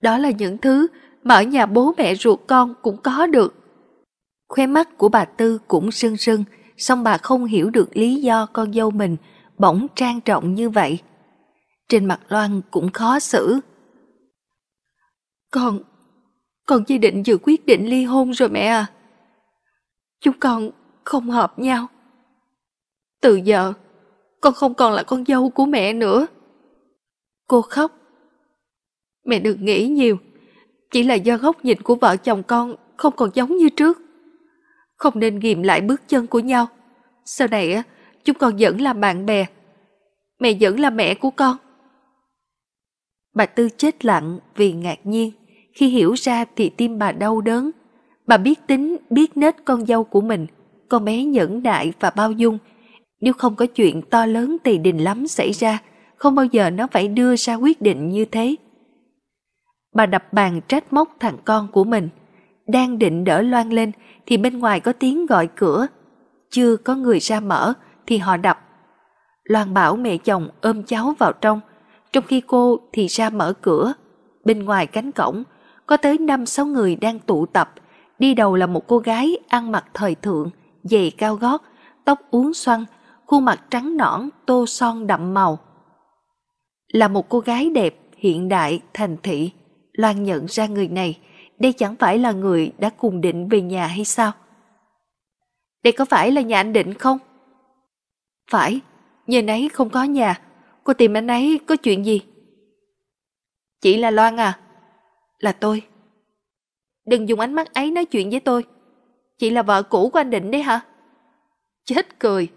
Đó là những thứ mà ở nhà bố mẹ ruột con cũng có được. Khoe mắt của bà Tư cũng sưng sưng, song bà không hiểu được lý do con dâu mình bỗng trang trọng như vậy. Trên mặt Loan cũng khó xử. Con, con với định vừa quyết định ly hôn rồi mẹ à. Chúng con không hợp nhau. Từ giờ, con không còn là con dâu của mẹ nữa. Cô khóc. Mẹ đừng nghĩ nhiều, chỉ là do góc nhìn của vợ chồng con không còn giống như trước. Không nên ghìm lại bước chân của nhau. Sau này chúng con vẫn là bạn bè. Mẹ vẫn là mẹ của con. Bà Tư chết lặng vì ngạc nhiên, khi hiểu ra thì tim bà đau đớn. Bà biết tính, biết nết con dâu của mình, con bé nhẫn nại và bao dung. Nếu không có chuyện to lớn tỳ đình lắm xảy ra, không bao giờ nó phải đưa ra quyết định như thế. Bà đập bàn trách móc thằng con của mình. Đang định đỡ loan lên thì bên ngoài có tiếng gọi cửa. Chưa có người ra mở thì họ đập. Loan bảo mẹ chồng ôm cháu vào trong trong khi cô thì ra mở cửa. Bên ngoài cánh cổng, có tới 5-6 người đang tụ tập. Đi đầu là một cô gái ăn mặc thời thượng, giày cao gót, tóc uốn xoăn, khuôn mặt trắng nõn, tô son đậm màu. Là một cô gái đẹp, hiện đại, thành thị. Loan nhận ra người này, đây chẳng phải là người đã cùng định về nhà hay sao? Đây có phải là nhà anh định không? Phải, nhà nấy không có nhà, cô tìm anh ấy có chuyện gì? Chị là Loan à? Là tôi. Đừng dùng ánh mắt ấy nói chuyện với tôi. Chị là vợ cũ của anh Định đấy hả? Chết cười.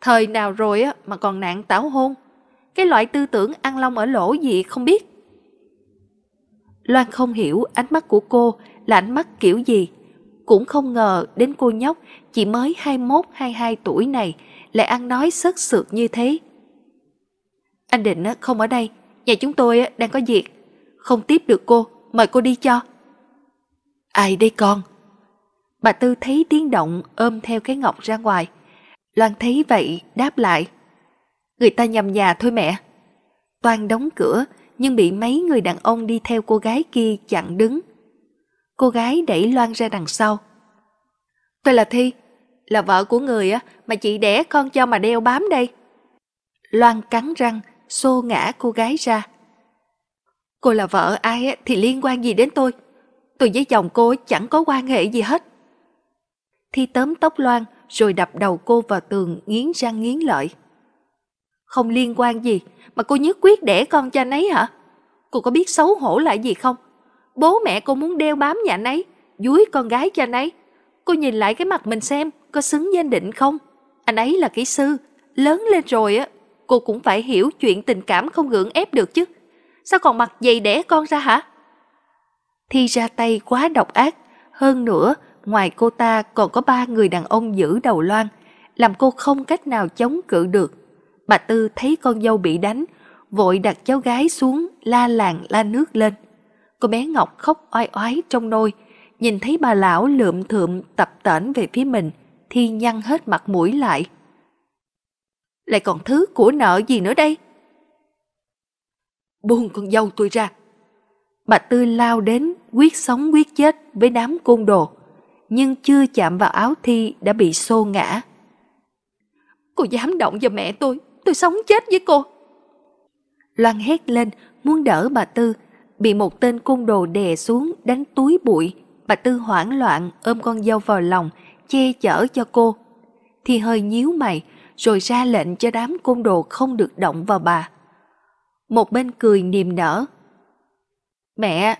Thời nào rồi mà còn nạn tảo hôn. Cái loại tư tưởng ăn long ở lỗ gì không biết. Loan không hiểu ánh mắt của cô là ánh mắt kiểu gì. Cũng không ngờ đến cô nhóc chỉ mới 21-22 tuổi này lại ăn nói sất sượt như thế. Anh Định không ở đây, nhà chúng tôi đang có việc. Không tiếp được cô, mời cô đi cho. Ai đây con? Bà Tư thấy tiếng động ôm theo cái ngọc ra ngoài. Loan thấy vậy đáp lại. Người ta nhầm nhà thôi mẹ. Toàn đóng cửa nhưng bị mấy người đàn ông đi theo cô gái kia chặn đứng. Cô gái đẩy Loan ra đằng sau. Tôi là Thi, là vợ của người á mà chị đẻ con cho mà đeo bám đây. Loan cắn răng xô ngã cô gái ra. Cô là vợ ai thì liên quan gì đến tôi? Tôi với chồng cô chẳng có quan hệ gì hết. Thi tóm tóc loan rồi đập đầu cô vào tường nghiến răng nghiến lợi. Không liên quan gì mà cô nhất quyết đẻ con cho nấy hả? Cô có biết xấu hổ lại gì không? Bố mẹ cô muốn đeo bám nhà nấy, dúi con gái cho nấy. Cô nhìn lại cái mặt mình xem, có xứng danh Định không? Anh ấy là kỹ sư, lớn lên rồi á cô cũng phải hiểu chuyện tình cảm không gượng ép được chứ. Sao còn mặt dày đẻ con ra hả? Thi ra tay quá độc ác, hơn nữa ngoài cô ta còn có ba người đàn ông giữ đầu loan, làm cô không cách nào chống cự được. Bà Tư thấy con dâu bị đánh, vội đặt cháu gái xuống la làng la nước lên. Cô bé Ngọc khóc oai oái trong nôi, nhìn thấy bà lão lượm thượm tập tễnh về phía mình, thi nhăn hết mặt mũi lại lại còn thứ của nợ gì nữa đây? Buông con dâu tôi ra. Bà Tư lao đến quyết sống quyết chết với đám côn đồ, nhưng chưa chạm vào áo thi đã bị xô ngã. Cô dám động vào mẹ tôi, tôi sống chết với cô. Loan hét lên, muốn đỡ bà Tư, bị một tên côn đồ đè xuống đánh túi bụi. Bà Tư hoảng loạn ôm con dâu vào lòng, che chở cho cô. Thì hơi nhíu mày, rồi ra lệnh cho đám côn đồ không được động vào bà. Một bên cười niềm nở. Mẹ,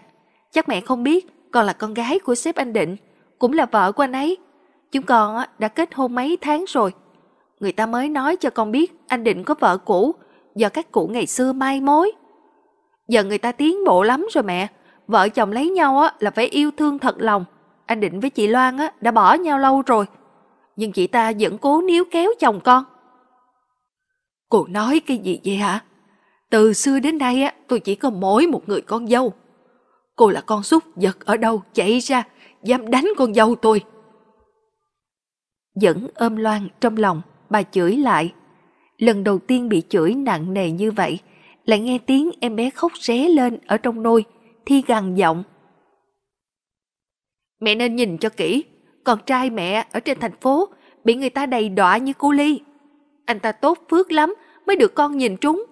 chắc mẹ không biết con là con gái của sếp anh Định, cũng là vợ của anh ấy. Chúng con đã kết hôn mấy tháng rồi. Người ta mới nói cho con biết anh Định có vợ cũ do các cụ ngày xưa mai mối. Giờ người ta tiến bộ lắm rồi mẹ, vợ chồng lấy nhau là phải yêu thương thật lòng. Anh Định với chị Loan đã bỏ nhau lâu rồi nhưng chị ta vẫn cố níu kéo chồng con. Cô nói cái gì vậy hả? Từ xưa đến nay á, tôi chỉ có mỗi một người con dâu. Cô là con súc giật ở đâu chạy ra, dám đánh con dâu tôi. Vẫn ôm loan trong lòng, bà chửi lại. Lần đầu tiên bị chửi nặng nề như vậy, lại nghe tiếng em bé khóc ré lên ở trong nôi, thi gằn giọng. Mẹ nên nhìn cho kỹ, con trai mẹ ở trên thành phố bị người ta đầy đọa như cu ly. Anh ta tốt phước lắm mới được con nhìn trúng.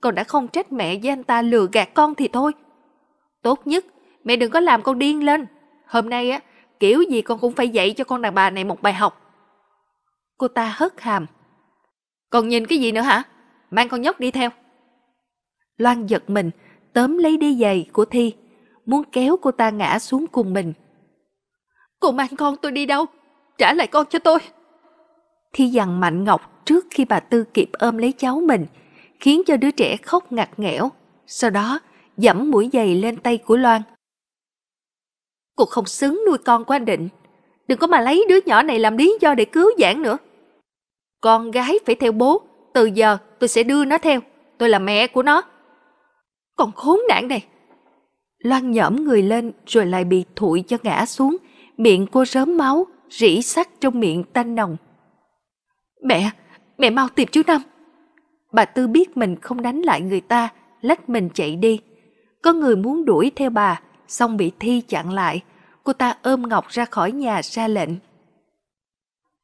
Con đã không trách mẹ với anh ta lừa gạt con thì thôi. Tốt nhất mẹ đừng có làm con điên lên. Hôm nay á, kiểu gì con cũng phải dạy cho con đàn bà này một bài học. Cô ta hất hàm. Còn nhìn cái gì nữa hả? Mang con nhóc đi theo. Loan giật mình, tóm lấy đế giày của Thi, muốn kéo cô ta ngã xuống cùng mình. Cô mang con tôi đi đâu? Trả lại con cho tôi. Thi dằn Mạnh Ngọc trước khi bà Tư kịp ôm lấy cháu mình, khiến cho đứa trẻ khóc ngặt nghẽo. Sau đó, dẫm mũi giày lên tay của Loan. Cô không xứng nuôi con của anh Định. Đừng có mà lấy đứa nhỏ này làm lý do để cứu giảng nữa. Con gái phải theo bố. Từ giờ tôi sẽ đưa nó theo. Tôi là mẹ của nó. Còn khốn nạn này. Loan nhõm người lên rồi lại bị thụi cho ngã xuống miệng cô rớm máu, rỉ sắt trong miệng tanh nồng. Mẹ, mẹ mau tìm chú Năm. Bà Tư biết mình không đánh lại người ta, lách mình chạy đi. Có người muốn đuổi theo bà, xong bị Thi chặn lại. Cô ta ôm Ngọc ra khỏi nhà ra lệnh.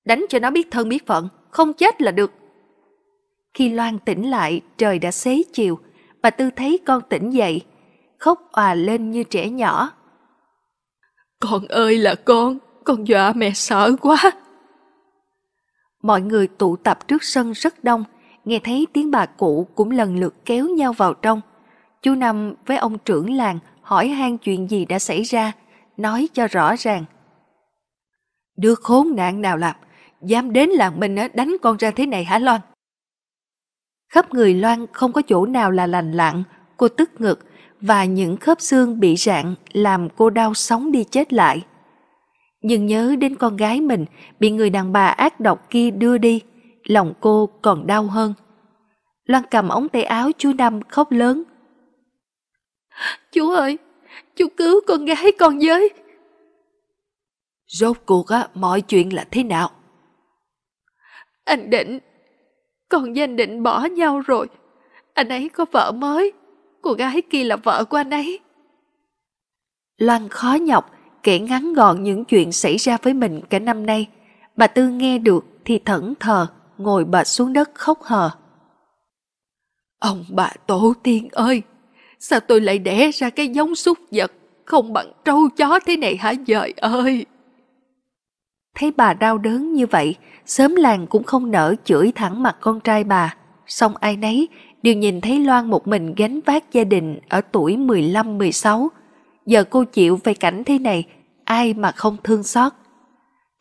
Đánh cho nó biết thân biết phận, không chết là được. Khi Loan tỉnh lại, trời đã xế chiều. Bà Tư thấy con tỉnh dậy, khóc òa lên như trẻ nhỏ. Con ơi là con, con dọa mẹ sợ quá. Mọi người tụ tập trước sân rất đông, nghe thấy tiếng bà cụ cũng lần lượt kéo nhau vào trong. Chú Năm với ông trưởng làng hỏi han chuyện gì đã xảy ra, nói cho rõ ràng. Đứa khốn nạn nào làm, dám đến làng mình đánh con ra thế này hả Loan? Khắp người Loan không có chỗ nào là lành lặng cô tức ngực, và những khớp xương bị rạn làm cô đau sống đi chết lại. Nhưng nhớ đến con gái mình bị người đàn bà ác độc kia đưa đi, lòng cô còn đau hơn. Loan cầm ống tay áo chú Năm khóc lớn. Chú ơi, chú cứu con gái con với. Rốt cuộc á, mọi chuyện là thế nào? Anh Định, con với anh Định bỏ nhau rồi. Anh ấy có vợ mới. Cô gái kia là vợ của anh ấy. Loan khó nhọc, kể ngắn gọn những chuyện xảy ra với mình cả năm nay. Bà Tư nghe được thì thẫn thờ, ngồi bệt xuống đất khóc hờ. Ông bà tổ tiên ơi, sao tôi lại đẻ ra cái giống súc vật không bằng trâu chó thế này hả trời ơi? Thấy bà đau đớn như vậy, sớm làng cũng không nỡ chửi thẳng mặt con trai bà. Xong ai nấy đều nhìn thấy Loan một mình gánh vác gia đình ở tuổi 15-16. Giờ cô chịu về cảnh thế này, ai mà không thương xót.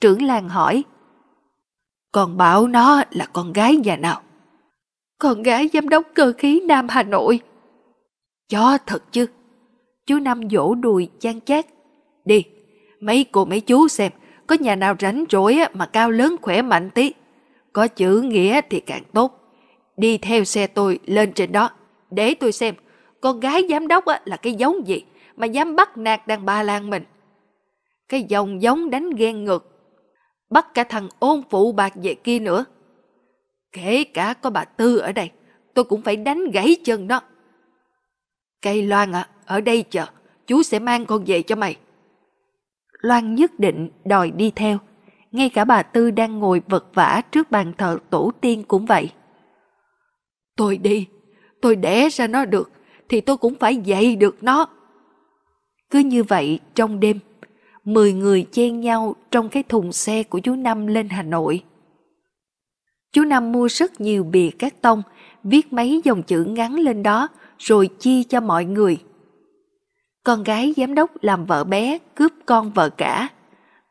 Trưởng làng hỏi, Con bảo nó là con gái nhà nào? Con gái giám đốc cơ khí Nam Hà Nội. Chó thật chứ. Chú Năm vỗ đùi chan chát. Đi, mấy cô mấy chú xem, có nhà nào rảnh rỗi mà cao lớn khỏe mạnh tí. Có chữ nghĩa thì càng tốt đi theo xe tôi lên trên đó, để tôi xem con gái giám đốc là cái giống gì mà dám bắt nạt đàn bà lan mình. Cái dòng giống đánh ghen ngược, bắt cả thằng ôn phụ bạc về kia nữa. Kể cả có bà Tư ở đây, tôi cũng phải đánh gãy chân đó. Cây Loan à, ở đây chờ, chú sẽ mang con về cho mày. Loan nhất định đòi đi theo, ngay cả bà Tư đang ngồi vật vã trước bàn thờ tổ tiên cũng vậy. Tôi đi, tôi đẻ ra nó được, thì tôi cũng phải dạy được nó. Cứ như vậy trong đêm, mười người chen nhau trong cái thùng xe của chú Năm lên Hà Nội. Chú Năm mua rất nhiều bìa cát tông, viết mấy dòng chữ ngắn lên đó rồi chia cho mọi người. Con gái giám đốc làm vợ bé cướp con vợ cả.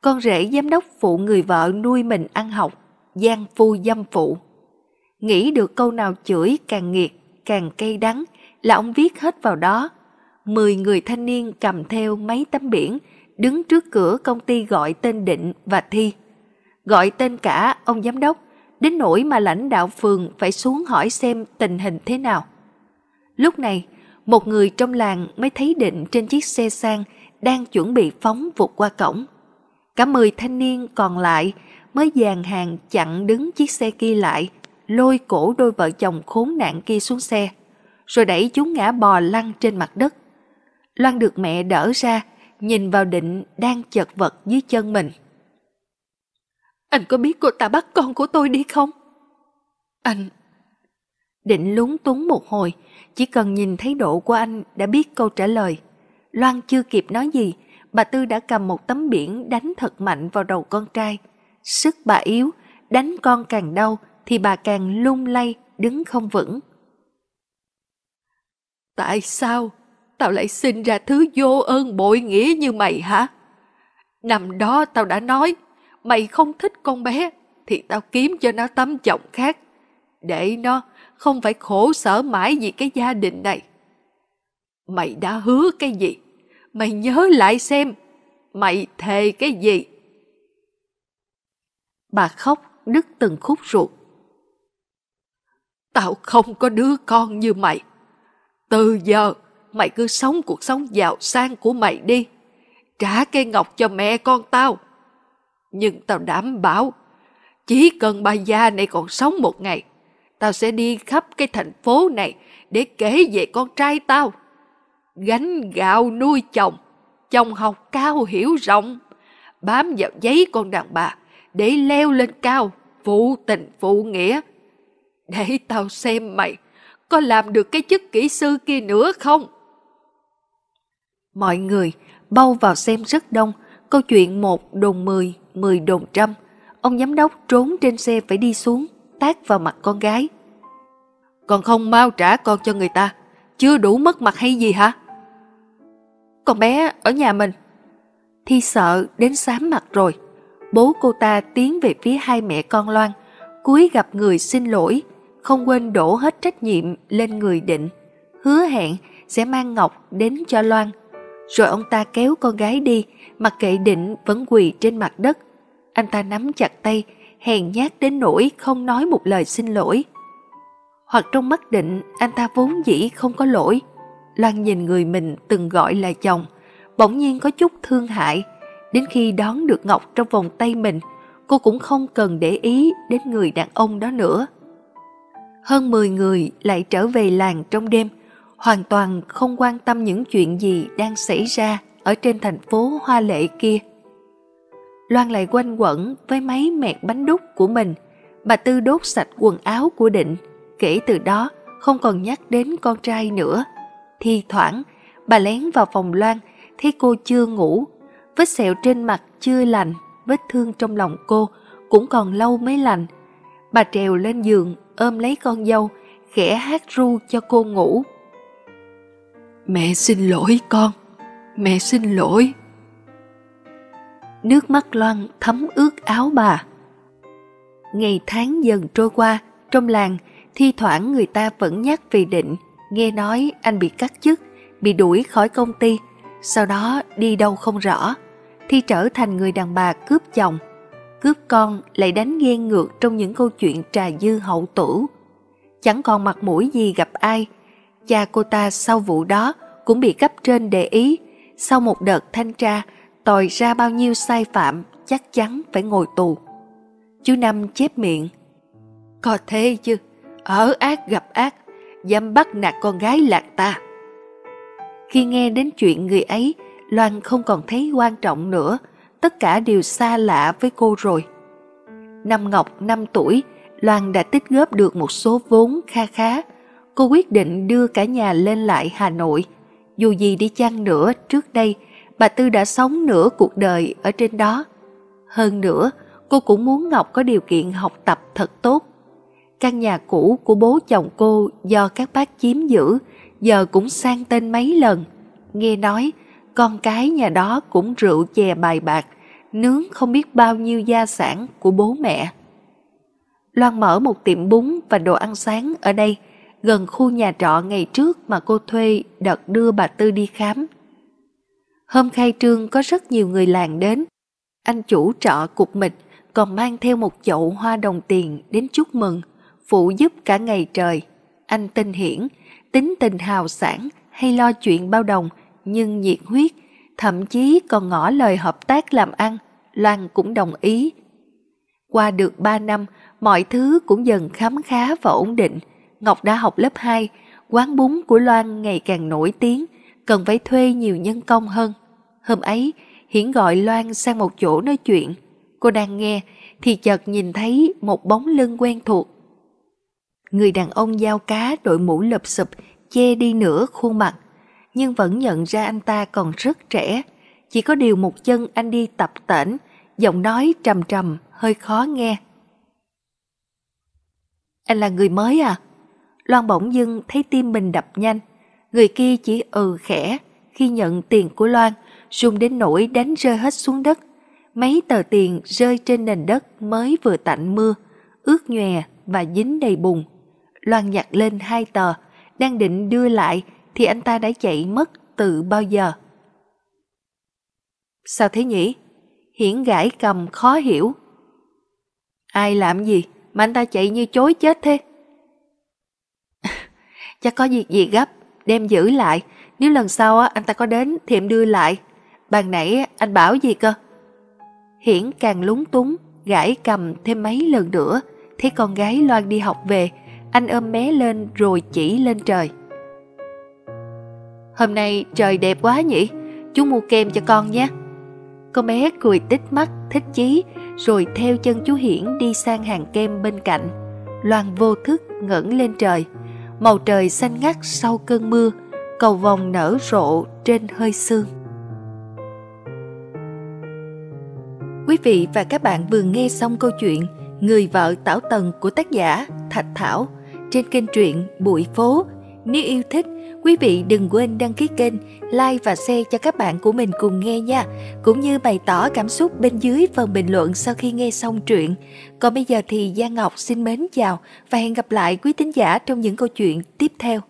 Con rể giám đốc phụ người vợ nuôi mình ăn học, gian phu dâm phụ nghĩ được câu nào chửi càng nghiệt, càng cay đắng là ông viết hết vào đó. Mười người thanh niên cầm theo mấy tấm biển, đứng trước cửa công ty gọi tên Định và Thi. Gọi tên cả ông giám đốc, đến nỗi mà lãnh đạo phường phải xuống hỏi xem tình hình thế nào. Lúc này, một người trong làng mới thấy Định trên chiếc xe sang đang chuẩn bị phóng vụt qua cổng. Cả mười thanh niên còn lại mới dàn hàng chặn đứng chiếc xe kia lại – lôi cổ đôi vợ chồng khốn nạn kia xuống xe, rồi đẩy chúng ngã bò lăn trên mặt đất. Loan được mẹ đỡ ra, nhìn vào định đang chật vật dưới chân mình. Anh có biết cô ta bắt con của tôi đi không? Anh... Định lúng túng một hồi, chỉ cần nhìn thấy độ của anh đã biết câu trả lời. Loan chưa kịp nói gì, bà Tư đã cầm một tấm biển đánh thật mạnh vào đầu con trai. Sức bà yếu, đánh con càng đau, thì bà càng lung lay, đứng không vững. Tại sao tao lại sinh ra thứ vô ơn bội nghĩa như mày hả? Năm đó tao đã nói, mày không thích con bé thì tao kiếm cho nó tấm chồng khác, để nó không phải khổ sở mãi vì cái gia đình này. Mày đã hứa cái gì? Mày nhớ lại xem, mày thề cái gì? Bà khóc đứt từng khúc ruột. Tao không có đứa con như mày. Từ giờ, mày cứ sống cuộc sống giàu sang của mày đi. Trả cây ngọc cho mẹ con tao. Nhưng tao đảm bảo, chỉ cần bà già này còn sống một ngày, tao sẽ đi khắp cái thành phố này để kể về con trai tao. Gánh gạo nuôi chồng, chồng học cao hiểu rộng, bám vào giấy con đàn bà để leo lên cao, phụ tình phụ nghĩa, để tao xem mày có làm được cái chức kỹ sư kia nữa không? Mọi người bao vào xem rất đông, câu chuyện một đồn mười, mười đồn trăm. Ông giám đốc trốn trên xe phải đi xuống, tát vào mặt con gái. Còn không mau trả con cho người ta, chưa đủ mất mặt hay gì hả? Con bé ở nhà mình. Thi sợ đến xám mặt rồi. Bố cô ta tiến về phía hai mẹ con Loan, cúi gặp người xin lỗi, không quên đổ hết trách nhiệm lên người định, hứa hẹn sẽ mang ngọc đến cho Loan. Rồi ông ta kéo con gái đi, mặc kệ định vẫn quỳ trên mặt đất. Anh ta nắm chặt tay, hèn nhát đến nỗi không nói một lời xin lỗi. Hoặc trong mắt định, anh ta vốn dĩ không có lỗi. Loan nhìn người mình từng gọi là chồng, bỗng nhiên có chút thương hại. Đến khi đón được Ngọc trong vòng tay mình, cô cũng không cần để ý đến người đàn ông đó nữa hơn 10 người lại trở về làng trong đêm, hoàn toàn không quan tâm những chuyện gì đang xảy ra ở trên thành phố hoa lệ kia. Loan lại quanh quẩn với máy mẹt bánh đúc của mình, bà Tư đốt sạch quần áo của Định, kể từ đó không còn nhắc đến con trai nữa. Thi thoảng, bà lén vào phòng Loan, thấy cô chưa ngủ, vết sẹo trên mặt chưa lành, vết thương trong lòng cô cũng còn lâu mới lành, Bà trèo lên giường, ôm lấy con dâu, khẽ hát ru cho cô ngủ. Mẹ xin lỗi con, mẹ xin lỗi. Nước mắt loan thấm ướt áo bà. Ngày tháng dần trôi qua, trong làng, thi thoảng người ta vẫn nhắc về định, nghe nói anh bị cắt chức, bị đuổi khỏi công ty, sau đó đi đâu không rõ. Thi trở thành người đàn bà cướp chồng, cướp con lại đánh ghen ngược trong những câu chuyện trà dư hậu tủ. Chẳng còn mặt mũi gì gặp ai. Cha cô ta sau vụ đó cũng bị cấp trên để ý. Sau một đợt thanh tra, tòi ra bao nhiêu sai phạm chắc chắn phải ngồi tù. Chú Năm chép miệng. Có thế chứ, ở ác gặp ác, dám bắt nạt con gái lạc ta. Khi nghe đến chuyện người ấy, Loan không còn thấy quan trọng nữa – tất cả đều xa lạ với cô rồi. Năm Ngọc 5 tuổi, Loan đã tích góp được một số vốn kha khá. Cô quyết định đưa cả nhà lên lại Hà Nội. Dù gì đi chăng nữa trước đây, bà Tư đã sống nửa cuộc đời ở trên đó. Hơn nữa, cô cũng muốn Ngọc có điều kiện học tập thật tốt. Căn nhà cũ của bố chồng cô do các bác chiếm giữ, giờ cũng sang tên mấy lần. Nghe nói, con cái nhà đó cũng rượu chè bài bạc, nướng không biết bao nhiêu gia sản của bố mẹ. Loan mở một tiệm bún và đồ ăn sáng ở đây, gần khu nhà trọ ngày trước mà cô thuê đợt đưa bà Tư đi khám. Hôm khai trương có rất nhiều người làng đến. Anh chủ trọ cục mịch còn mang theo một chậu hoa đồng tiền đến chúc mừng, phụ giúp cả ngày trời. Anh tinh hiển, tính tình hào sản hay lo chuyện bao đồng nhưng nhiệt huyết, thậm chí còn ngỏ lời hợp tác làm ăn, Loan cũng đồng ý. Qua được 3 năm, mọi thứ cũng dần khám khá và ổn định. Ngọc đã học lớp 2, quán bún của Loan ngày càng nổi tiếng, cần phải thuê nhiều nhân công hơn. Hôm ấy, Hiển gọi Loan sang một chỗ nói chuyện. Cô đang nghe thì chợt nhìn thấy một bóng lưng quen thuộc. Người đàn ông giao cá đội mũ lụp sụp che đi nửa khuôn mặt nhưng vẫn nhận ra anh ta còn rất trẻ. Chỉ có điều một chân anh đi tập tễnh, giọng nói trầm trầm, hơi khó nghe. Anh là người mới à? Loan bỗng dưng thấy tim mình đập nhanh. Người kia chỉ ừ khẽ khi nhận tiền của Loan, rung đến nỗi đánh rơi hết xuống đất. Mấy tờ tiền rơi trên nền đất mới vừa tạnh mưa, ướt nhòe và dính đầy bùn. Loan nhặt lên hai tờ, đang định đưa lại thì anh ta đã chạy mất từ bao giờ. Sao thế nhỉ? Hiển gãi cầm khó hiểu. Ai làm gì mà anh ta chạy như chối chết thế? Chắc có việc gì gấp, đem giữ lại. Nếu lần sau anh ta có đến thì em đưa lại. Bàn nãy anh bảo gì cơ? Hiển càng lúng túng, gãi cầm thêm mấy lần nữa. Thấy con gái Loan đi học về, anh ôm bé lên rồi chỉ lên trời. Hôm nay trời đẹp quá nhỉ, chú mua kem cho con nhé. Con bé cười tít mắt, thích chí, rồi theo chân chú Hiển đi sang hàng kem bên cạnh. Loan vô thức ngẩng lên trời, màu trời xanh ngắt sau cơn mưa, cầu vòng nở rộ trên hơi sương. Quý vị và các bạn vừa nghe xong câu chuyện Người vợ tảo tần của tác giả Thạch Thảo trên kênh truyện Bụi Phố. Nếu yêu thích, Quý vị đừng quên đăng ký kênh, like và share cho các bạn của mình cùng nghe nha, cũng như bày tỏ cảm xúc bên dưới phần bình luận sau khi nghe xong truyện. Còn bây giờ thì Giang Ngọc xin mến chào và hẹn gặp lại quý tín giả trong những câu chuyện tiếp theo.